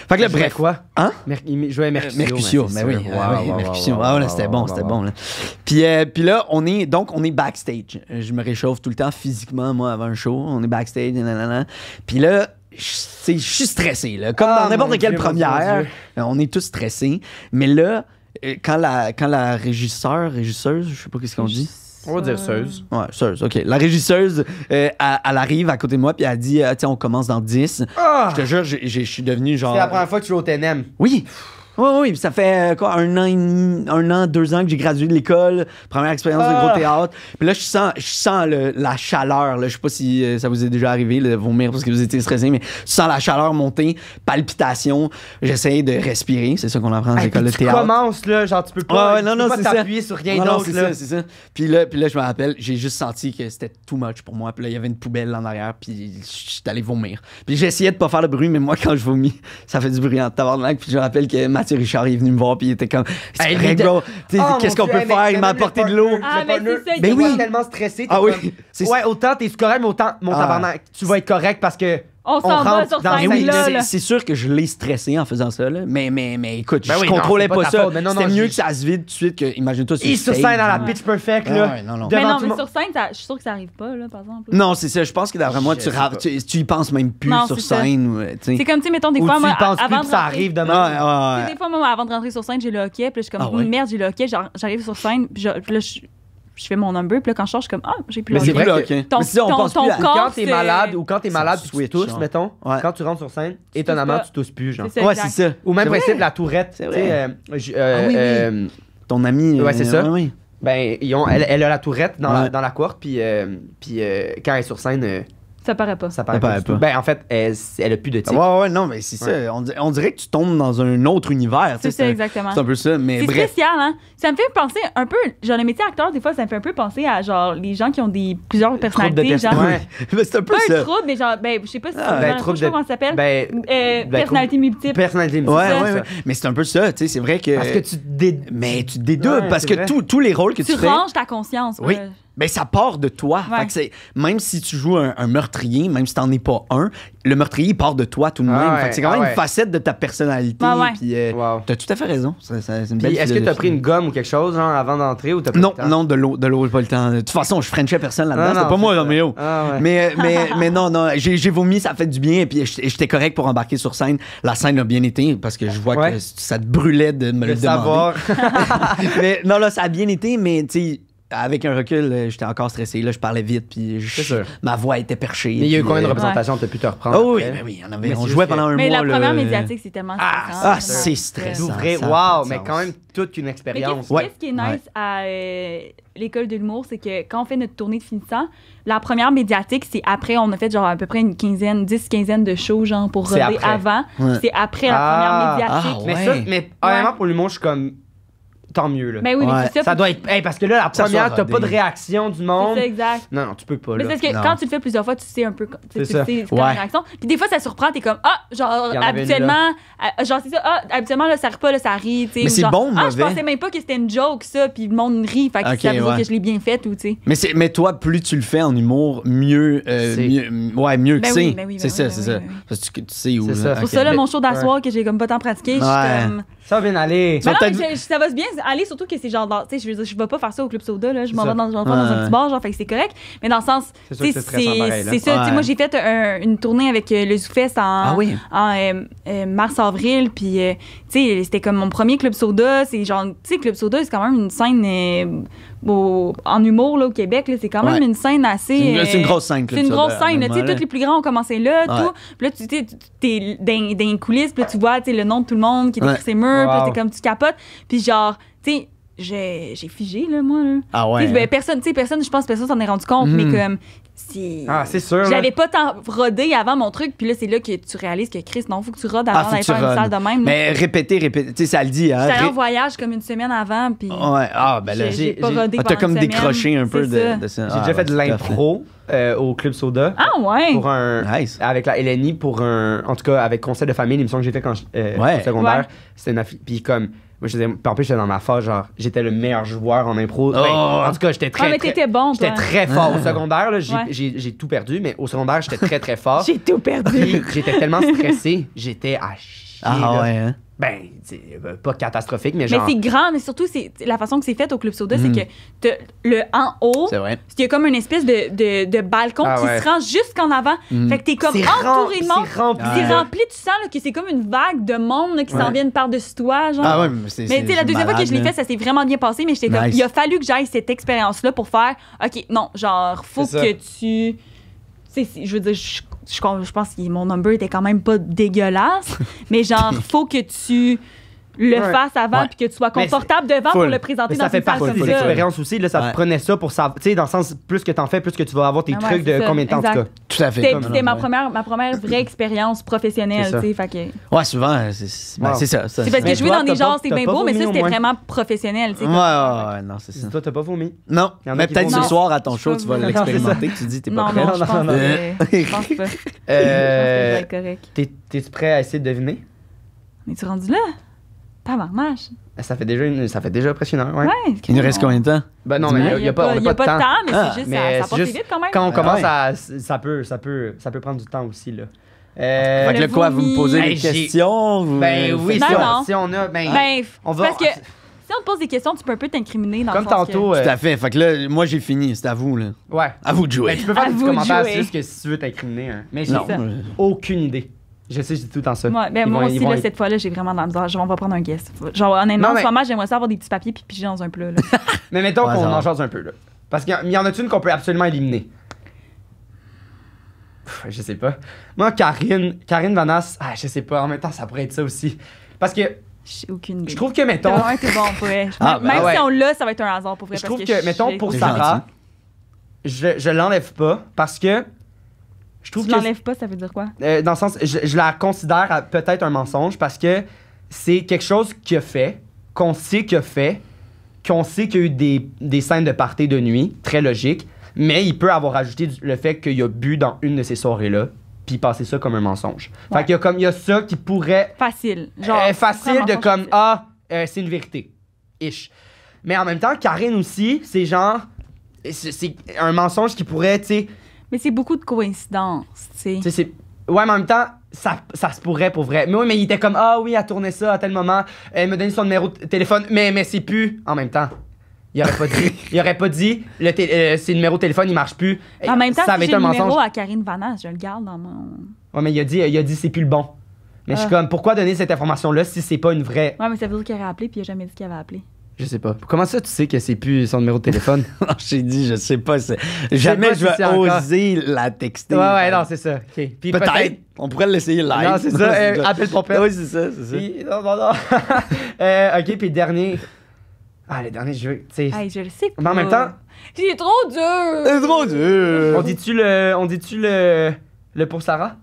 Fait que là, bref. quoi? Hein? il Mercutio. Euh, Mercutio, mais ben oui. Wow, Mercutio. c'était bon, c'était bon. Là. Puis, euh, puis là, on est, donc, on est backstage. Je me réchauffe tout le temps physiquement, moi, avant le show. On est backstage, Puis là, je suis stressé, là. Comme dans ah, n'importe quelle première, euh, on est tous stressés. Mais là, quand la, quand la régisseur, régisseuse, je sais pas qu'est-ce qu'on dit. On va dire euh. Seuse. Ouais, Seuse, OK. La régisseuse, euh, elle, arrive à côté de moi, puis elle dit, euh, tiens, on commence dans 10. Ah! Je te jure, je suis devenu genre. C'est la première fois que tu joues au TNM. Oui. Oui, oui, ça fait euh, quoi, un an, un an, deux ans que j'ai gradué de l'école, première expérience de gros ah! théâtre. Puis là, je sens, je sens la chaleur. Là. Je sais pas si euh, ça vous est déjà arrivé de vomir parce que vous étiez stressé, mais je sens la chaleur monter, palpitation. J'essaie de respirer. C'est ça qu'on apprend à l'école de théâtre. Tu commences, là, genre, tu peux pas, peux t'appuyer sur rien d'autre. C'est ça, c'est ça. Puis là, puis là, je me rappelle, j'ai juste senti que c'était too much pour moi. Puis là, il y avait une poubelle en arrière, puis j'étais allé vomir. Puis j'essayais de pas faire le bruit, mais moi, quand je vomis, ça fait du bruit en tabarnak. Puis je me rappelle que Mathieu Richard est venu me voir, puis il était comme, hey, gros, oh, qu'est-ce qu'on peut faire? Il m'a apporté de l'eau. Ah, mais oui ça, il ben tellement stressé. Ah oui. Ouais, autant t'es correct, mais autant, mon ah. tabarnak, tu vas être correct parce que on s'en va sur scène là. C'est sûr que je l'ai stressé en faisant ça, là. Mais, mais, mais écoute, ben je contrôlais pas, ça. C'était mieux que ça se vide tout de suite. Que, imagine-toi sur scène. sur dans la pitch perfect, ah là. non, Mais non, mais sur scène, je suis sûr que ça arrive pas, là, par exemple. Non, c'est ça. Je pense que d'après moi, tu, n'y y penses même plus sur scène. Euh, c'est comme, tu mettons, des fois, moi, avant ça arrive Des fois, moi, avant de rentrer sur scène, j'ai le hockey. Puis je suis comme, ah merde, j'ai le hockey. J'arrive sur scène. Puis là, je je fais mon number. Puis là, quand je change, je suis comme, ah, j'ai plus Mais c'est vrai que ton, on pense corps, quand t'es malade ou quand t'es malade tu switch, tousses, hein. mettons, quand tu rentres sur scène, étonnamment, tu tousses plus, genre. Ouais, c'est ça. Ou même principe, la tourette. tu sais, euh, euh, ah euh, Ton ami. Ouais, c'est ça. Ben, ils ont- elle, a la tourette dans, la, dans la puis, quand elle est sur scène, ça paraît pas. Ça paraît, pas. Ben, en fait, elle, elle a plus de type. Ouais, ouais, non, mais c'est ça. On, dirait que tu tombes dans un autre univers. C'est ça, exactement. C'est un peu ça, mais C'est spécial, hein? Ça me fait penser un peu, genre, le métier acteur, des fois, ça me fait un peu penser à, genre, les gens qui ont des, plusieurs personnalités. Genre, ouais. c'est un peu pas ça. un mais genre, ben, je sais pas si ah, ben, trouble comment ça s'appelle. Ben, euh, ben, personnalité multiple. Personnalité multiple. Ouais, ouais, Mais c'est un peu ça, tu sais, c'est vrai que. Parce que tu te Mais parce que tous les rôles que tu fais. Tu ranges ta conscience. Oui. Ben, ça part de toi. même si tu joues un, meurtrier, même si t'en es pas un, le meurtrier part de toi tout de ah même. c'est quand ah même une facette de ta personnalité. Ah puis euh, t'as tout à fait raison. est-ce que t'as pris une gomme ou quelque chose avant d'entrer ou t'as pas Non, le temps? non, de l'eau, de l'eau, pas le temps. De toute façon, je frenchais personne là-dedans. C'était pas moi, Roméo. Mais, mais, mais non, non, j'ai, vomi, ça fait du bien. Et puis j'étais correct pour embarquer sur scène. La scène a bien été parce que je vois que ça te brûlait de me le, le Savoir. mais, non, là, ça a bien été, mais tu avec un recul, euh, j'étais encore stressé. Là, je parlais vite, puis ma voix était perchée. il y a eu combien de euh, représentations tu as pu te reprendre? Ah ben oui, on, jouait pendant un mois. Mais la première médiatique, c'est tellement stressant. Ah, c'est stressant. wow, mais quand même toute une expérience. qu'est-ce qui est nice à euh, l'école de l'humour, c'est que quand on fait notre tournée de finissant, la première médiatique, c'est après, on a fait genre à peu près une quinzaine, dix quinzaines de shows, genre pour relever avant. C'est après la première ah. médiatique. Ah, mais ça, mais honnêtement, pour l'humour, je suis comme tant mieux. Là. Mais ben oui, mais tu Ça doit être. parce que là, la première, t'as pas de réaction du monde. C'est exact. Non, non, tu peux pas. Mais Là. c'est parce que quand tu le fais plusieurs fois, tu sais un peu tu sais, tu C'est ça. sais réaction. Puis des fois, ça surprend, t'es comme ah, genre habituellement, ah, ah, genre c'est ça, ah, habituellement là, ça rit ça rit, tu Mais c'est bon moi. Ah, je pensais même pas que c'était une joke ça, puis le monde rit, fait que ça veut dire que je l'ai bien faite ou tu sais. Mais, mais toi, plus tu le fais en humour, mieux, euh, ouais, mieux que c'est. c'est ça, c'est ça. Parce que tu sais où. C'est Pour ça là, mon show d'asseoir que j'ai comme pas tant pratiqué, je suis ça va bien aller. non, ça va bien aller, surtout que c'est genre, tu sais, je veux dire, je vais pas faire ça au Club Soda, là. Je m'en vais dans, dans un petit bar, genre, fait que c'est correct. Mais dans le sens, C'est c'est ça. Moi, j'ai fait euh, une tournée avec euh, le Zoufest en, ah euh, mars-avril, puis, tu sais, c'était comme mon premier Club Soda. C'est genre, tu sais, Club Soda, c'est quand même une scène en humour là, au Québec, c'est quand même une scène assez. C'est une, euh, grosse scène. C'est une grosse scène. Tu sais, tous les plus grands ont commencé là, tout. Puis là, tu sais, t'es dans, les coulisses, puis tu vois le nom de tout le monde qui est sur ses murs, wow. puis t'es comme tu capotes. Puis genre, tu sais, j'ai figé, là, moi. Là. Ah ouais? Ben, hein? personne, personne, je pense que personne s'en est rendu compte, hmm. mais comme, ah, c'est sûr. J'avais pas tant rodé avant mon truc, puis là, c'est là que tu réalises que Chris, non, faut que tu rodes avant ah, d'aller faire une salle de même. Mais répéter, répéter, tu sais, ça le dit. Hein? J'étais voyage comme une semaine avant, puis. Ouais, ah, ben là, j'ai. Ah, t'as comme décroché un peu de, ça. J'ai déjà ah, fait de l'impro. Euh, au Club Soda. Ah ouais? Pour un, Avec la Eleni, pour un. En tout cas, avec Conseil de famille, l'émission que j'ai fait quand euh, secondaire. Ouais. une. Puis comme moi, je disais, j'étais dans ma phase, genre, j'étais le meilleur joueur en impro. Oh. Ben, en tout cas, j'étais très. fort. Ah, j'étais très fort au ah. secondaire, là, j'ai, j'ai, tout perdu, mais au secondaire, j'étais très, très fort. j'ai tout perdu. j'étais tellement stressé, j'étais à chier. Ah, ouais, hein? Ben, c'est euh, pas catastrophique, mais genre. Mais c'est grand, mais surtout, la façon que c'est fait au Club Soda, c'est mm. que le en haut, c'est y a comme une espèce de, de, balcon ah qui se rend jusqu'en avant. Mm. Fait que t'es comme entouré de monde. C'est rempli. rempli, tu sens que c'est comme une vague de monde qui s'en ouais. viennent par-dessus toi. Genre. Ah mais c'est. Mais la deuxième fois que je l'ai fait, ça s'est vraiment bien passé, mais j'étais comme, il a fallu que j'aille cette expérience-là pour faire, OK, non, genre, faut que tu. Tu sais, je veux dire, je je, pense que mon number était quand même pas dégueulasse, mais genre, faut que tu le fasse avant puis que tu sois confortable devant pour le présenter dans ça fait pas de l'expérience aussi là ça te prenait ça pour savoir tu sais dans le sens plus que tu en fais plus que tu vas avoir tes ah trucs de combien de temps en tout cas tout à fait c'était ma première ma première vraie expérience professionnelle tu sais ouais souvent c'est ben, ça c'est parce que jouer dans des genres c'est bien beau mais ça c'était vraiment professionnel tu sais ouais non c'est ça toi t'as pas vomi non mais peut-être ce soir à ton show tu vas l'expérimenter tu dis t'es pas prêt non pense pas je pense pas prêt à essayer de deviner on est rendu là Tabarnache. Eh, ça fait déjà, ça fait déjà impressionnant ouais. il nous reste combien de temps? Ben non, mais il n'y a, pas, on a pas, a pas de temps. mais c'est ah. juste, ça, ça juste, vite quand même. Quand on ah commence, ah à, ça, peut, ça, peut, ça peut prendre du temps aussi, là. Euh, fait que le quoi, vous me posez ben, des questions? Vous... Ben oui, non, si, On, a... Ben, ben on va... Parce que si on te pose des questions, tu peux un peu t'incriminer dans Comme le sens tantôt. Que... Euh, à fait. Fait que là, moi, j'ai fini. C'est à vous, là. Ouais. À vous de jouer. Ben, tu peux faire à des commentaires, si tu veux t'incriminer. Hein. Mais j'ai aucune idée. Je sais, je tout dans ça. Ouais, ben, moi aussi, là, cette fois-là, j'ai vraiment de la misère. on va prendre un guest. Genre, honnêtement, en ce moment, j'aimerais ça avoir des petits papiers puis piger dans un peu Là. mais mettons qu'on en change un peu. Là. Parce qu'il y, en a une qu'on peut absolument éliminer. je sais pas. Moi, Karine, Karine Vanas, ah, je sais pas. En même temps, ça pourrait être ça aussi. Parce que. aucune idée. Je trouve que, mettons. Ah, ben même si on l'a, ça va être un hasard pour vrai. Je trouve que, que mettons, pour Sarah, je, je l'enlève pas parce que je trouve si tu pas, ça veut dire quoi? Euh, dans le sens, je, la considère peut-être un mensonge parce que c'est quelque chose qu'il a fait, qu'on sait qu'il a fait, qu'on sait qu'il y a eu des, des scènes de party de nuit, très logique, mais il peut avoir ajouté le fait qu'il a bu dans une de ces soirées-là, puis passer ça comme un mensonge. Fait qu'il y a comme, il y a ça qui pourrait Facile. Genre. Euh, facile de comme ah euh, c'est une vérité ish mais en même temps Karine aussi c'est genre c'est c'est un mensonge qui pourrait tu sais mais c'est beaucoup de coïncidences, tu sais. Ouais, mais en même temps, ça, ça se pourrait pour vrai. Mais oui, mais il était comme Ah oui, elle tournait ça à tel moment, elle me donné son numéro de téléphone, mais, mais c'est plus en même temps. Il aurait pas dit, il aurait pas dit le euh, ses de téléphone, il marche plus. En même temps, ça si j'ai le numéro à Karine Vanasse, je le garde dans mon. Ouais, mais il a dit, il a dit c'est plus le bon. Mais je suis ah. comme, pourquoi donner cette information-là si c'est pas une vraie. Ouais, mais ça veut dire qu'il aurait appelé puis il a jamais dit qu'il avait appelé. Je sais pas. Comment ça, tu sais que c'est plus son numéro de téléphone? non, j'ai dit, je sais pas. Jamais je vais oser la texter. Ouais, ouais, non, c'est ça. Okay. Peut-être. on pourrait l'essayer live. Non, c'est ça. euh, appelle ton père. Oui, c'est ça, c'est ça. Puis, non, non, non. euh, OK, puis dernier. Ah, le dernier jeu, tu sais. je le sais Mais en même temps... C'est trop dur! C'est trop dur! On dit-tu le... On dit-tu le... Le pour Sarah?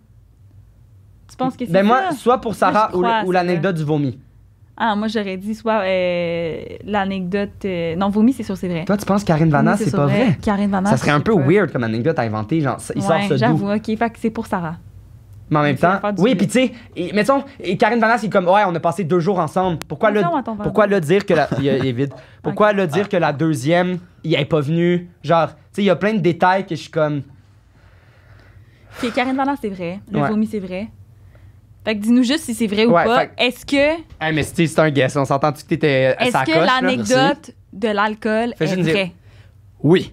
Tu penses que c'est ben, moi, soit pour Sarah ou l'anecdote du vomi. Ah, moi, j'aurais dit soit euh, l'anecdote. Euh, non, vomi, c'est sûr, c'est vrai. Toi, tu penses Karine Vanas, c'est pas vrai. Karine Vanas. Ça serait un peu weird comme anecdote à inventer. Genre, il ouais, sort ça J'avoue, ok. Fait que c'est pour Sarah. Mais en même temps, oui, puis tu sais, mettons, et Karine Vanas, il est comme, ouais, on a passé deux jours ensemble. Pourquoi, le, pourquoi le dire que la. il, est vide. Pourquoi le dire que la deuxième, il est pas venu? Genre, tu sais, il y a plein de détails que je suis comme. Ok, Karine Vanas, c'est vrai. Le vomi, c'est vrai. Fait que dis-nous juste si c'est vrai ou pas. Est-ce que. Hey, mais c'est un guess. On s'entend-tu t'étais Est-ce que l'anecdote de l'alcool est vraie? Oui.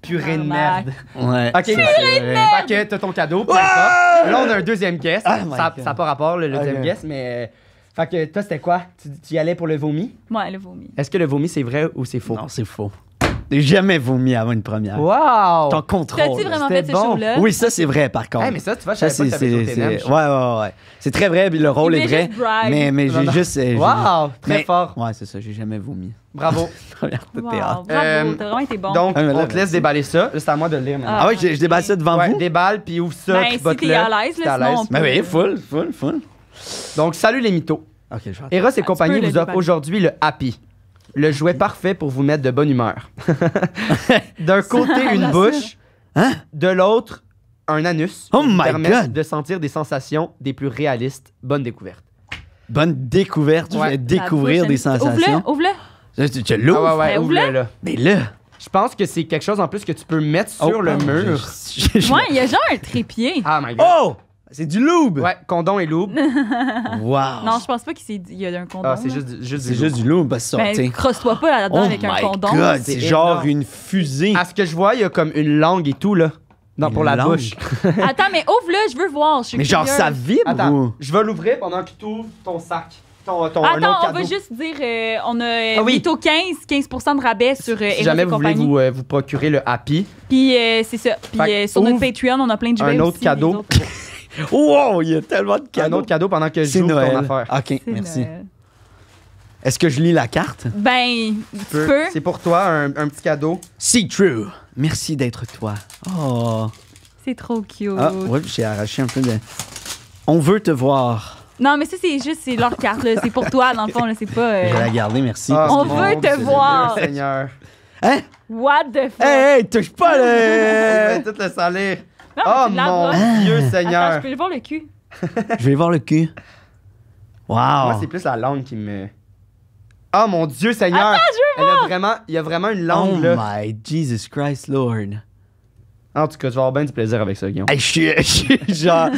Purée de merde. Ouais. Ok, purée de merde. Fait que t'as ton cadeau. Ah! Là, on a un deuxième guess. Oh ça n'a pas rapport, le deuxième guess, mais. Euh, fait que toi, c'était quoi? Tu, tu, y allais pour le vomi? Ouais, le vomi. Est-ce que le vomi, c'est vrai ou c'est faux? Non, c'est faux. Jamais vomi avant une première. Wow! T'en contrôles. T'as-tu vraiment fait bon. là Oui, ça, c'est vrai, par contre. mais ça, tu vois, je ça, savais pas que t'avais Ouais, ouais, ouais. C'est très vrai, le rôle est vrai. Mais, mais j'ai juste... Euh, wow! Très fort. Ouais, c'est ça, j'ai jamais vomi. Bravo. wow, Bravo, euh, t'as vraiment été bon. Donc, ah, on te laisse déballer ça. Juste c'est à moi de lire. Ah, oui, je, déballe ça devant ouais, vous? déballe, puis ouvre ça, ben, si t'es à l'aise, sinon Mais ben oui, full, full, full. Donc, salut les mythos. Ok, je Eros et ah, compagnie vous offre aujourd'hui le Happy le jouet parfait pour vous mettre de bonne humeur. D'un côté, une bouche. Hein? De l'autre, un anus. Oh my God! De sentir des sensations des plus réalistes. Bonne découverte. Bonne découverte. Tu Je découvrir des sensations. Ouvre-le, ouvre-le. Tu, l'ouvres? Ben, ouvre-le, là. Mais là... Je pense que c'est quelque chose en plus que tu peux mettre oh, sur le oh, mur. moi il y a genre un trépied. Ah my God. Oh! C'est du loup Ouais, condom et loup. wow! Non, je pense pas qu'il y a un condom. Ah, c'est juste, du- juste, C'est juste du loup, bah, ça, ben, crosse-toi pas là-dedans oh avec un my god, c'est genre une fusée. À ce que je vois, il y a comme une langue et tout, là. Non, pour la bouche. Attends, mais ouvre-le, je veux voir. Mais genre, ça vibre je vais l'ouvrir pendant que tu ouvres ton sac. Ton, ton, Attends, on va juste dire, euh, on a euh, Ah oui. plutôt 15, 15 de rabais sur euh, Si jamais vous voulez euh, vous, procurer le Happy, Puis c'est ça. Puis sur notre Patreon, on a plein de jeux un autre cadeau. Wow, il y a tellement de cadeaux. Un autre cadeau pendant que je joue Noël. affaire. OK, merci. Est-ce que je lis la carte? Ben, tu C'est pour toi, un, petit cadeau. See True. Merci d'être toi. Oh. C'est trop cute. Ah, ouais, j'ai arraché un peu de. On veut te voir. Non, mais ça, c'est juste c'est leur carte. C'est pour toi, dans le fond. C'est pas. Euh, je la garder, merci. Ah, On veut te voir. Seigneur. Hein? What the fuck? Hey, touche pas, là! tout le salir oh mon Dieu Seigneur! Attends, je peux lui voir le cul. je vais voir le cul. Wow! Moi, c'est plus la langue qui me. Oh mon Dieu Seigneur! Attends, je Elle a vraiment, il y a vraiment une langue oh là. Oh my Jesus Christ Lord! En tout cas, je vais avoir bien du plaisir avec ça, Guillaume. je, genre.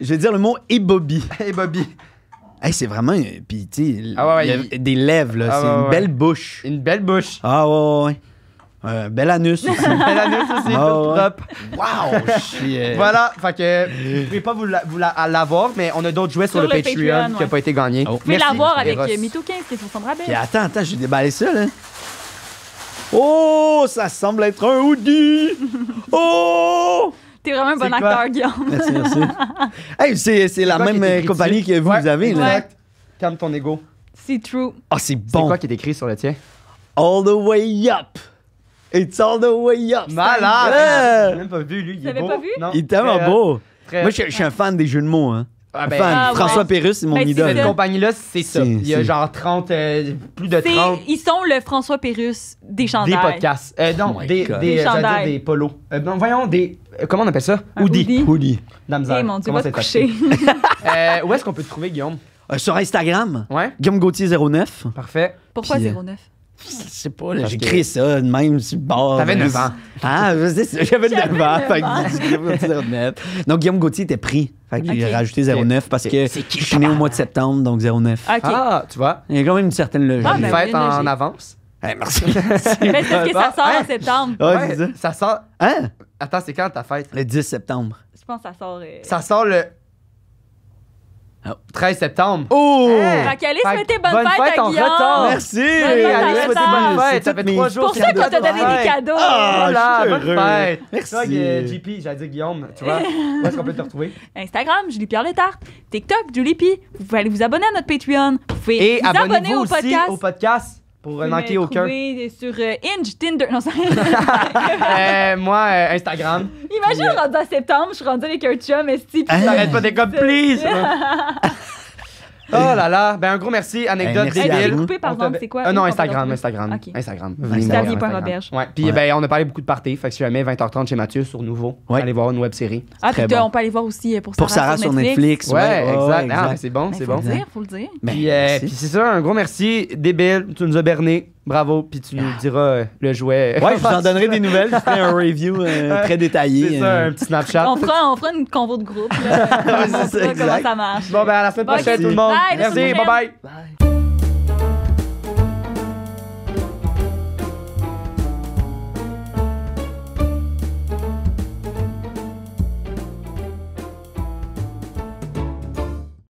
je vais dire le mot Ebobi. Bobby Hey, c'est vraiment. Euh, puis, tu sais, ah il des lèvres, là. Ah c'est une belle bouche. Une belle bouche. Ah ouais, ouais. Un euh, bel anus aussi. bel anus aussi, ah tout propre. Wow! Shit. voilà, fait que vous pouvez pas vous l'avoir, la, mais on a d'autres jouets sur, le, Patreon, qui n'ont pas été gagnés Oh. Vous pouvez l'avoir avec euh, Mito 15 qui est sur son Attends, Et attends, Je vais déballer ça, là. Oh, ça semble être un hoodie! oh! T'es vraiment un bon acteur, Guillaume. merci, merci. Hey, c'est la même euh, compagnie que vous, avez, là. Calme ton ego. C'est true. Ah, c'est bon. C'est quoi qui est écrit sur le tien? All the way up! It's all the way up. Malade! Je même pas vu, lui. Il est pas vu? Non. Il est tellement beau. Moi, je, suis un fan des jeux de mots. Hein. Ah, ben, fan. Ah, François Pérus, c'est mon ben, idole. Cette compagnie-là, c'est ça. Il y a genre 30, euh, plus de 30 Ils sont le François Pérus des chandails. Euh, oh des podcasts. non, des, des, Des euh, des polos. voyons, des. Comment on appelle ça? Oudi. hoodie. hoodie. Eh, mon Dieu, coucher. où est-ce qu'on peut te trouver, Guillaume? sur Instagram, Ouais, Guillaume Gauthier 09. parfait. Pourquoi 09? je sais pas, j'ai créé ça de même sur le bord. T'avais 9 ans. Ah, j'avais 9 ans. Donc, Guillaume Gauthier était pris. Fait que j'ai rajouté 09 parce que je suis né au mois de septembre, donc 09. Ah, tu vois. Il y a quand même une certaine logique. Ah, ben, en, avance. Hey, eh, merci. Mais c'est que ça sort en septembre. ça. ça. sort. Hein? Attends, c'est quand ta fête? Le 10 septembre. Je pense que ça sort. Euh, ça sort le 13 ah, septembre. Oh! Hey. Fait souhaitez bonne, fête, à Guillaume. Merci! Bonne souhaitez bonne fête. Ça fait trois jours pour ça qu'on t'a donné des cadeaux. Oh, voilà, bonne fête. Merci. Toi, euh, JP, j'allais dire Guillaume, tu vois, où est-ce qu'on peut te retrouver? Instagram, Julie-Pierre Letarte. TikTok, Julie P. Vous pouvez aller vous abonner à notre Patreon. Vous pouvez Et vous abonner au podcast. au podcast. Pour manquer aucun. Oui, sur euh, Inge, Tinder. Non, ça... euh, moi, euh, Instagram. Imagine, euh, rendu en septembre, je suis rendue avec un chum, Esti. Hey. T'arrêtes pas des comme please! Oh là là, ben un gros merci, anecdote Coupé par c'est quoi? Euh, non, Instagram, Instagram, Instagram. puis ben on a parlé beaucoup de parties, fait que si 20h30 chez Mathieu sur Nouveau, voir une web série. on peut aller voir aussi euh, pour Sarah sur Netflix. Ouais, exact. Ah, c'est bon, Faut le dire, ben, euh, c'est ça, un gros merci, débile, tu nous as berné. Bravo, puis tu nous ah. diras euh, le jouet. Ouais, je vous en donnerai des nouvelles. Je ferai un review euh, très détaillé. C'est ça, euh. un petit Snapchat. on, fera, une convo de groupe. Là, ouais, ça, comment ça marche. Bon, ben, à la semaine prochaine, tout le monde. Merci, bye-bye. bye bye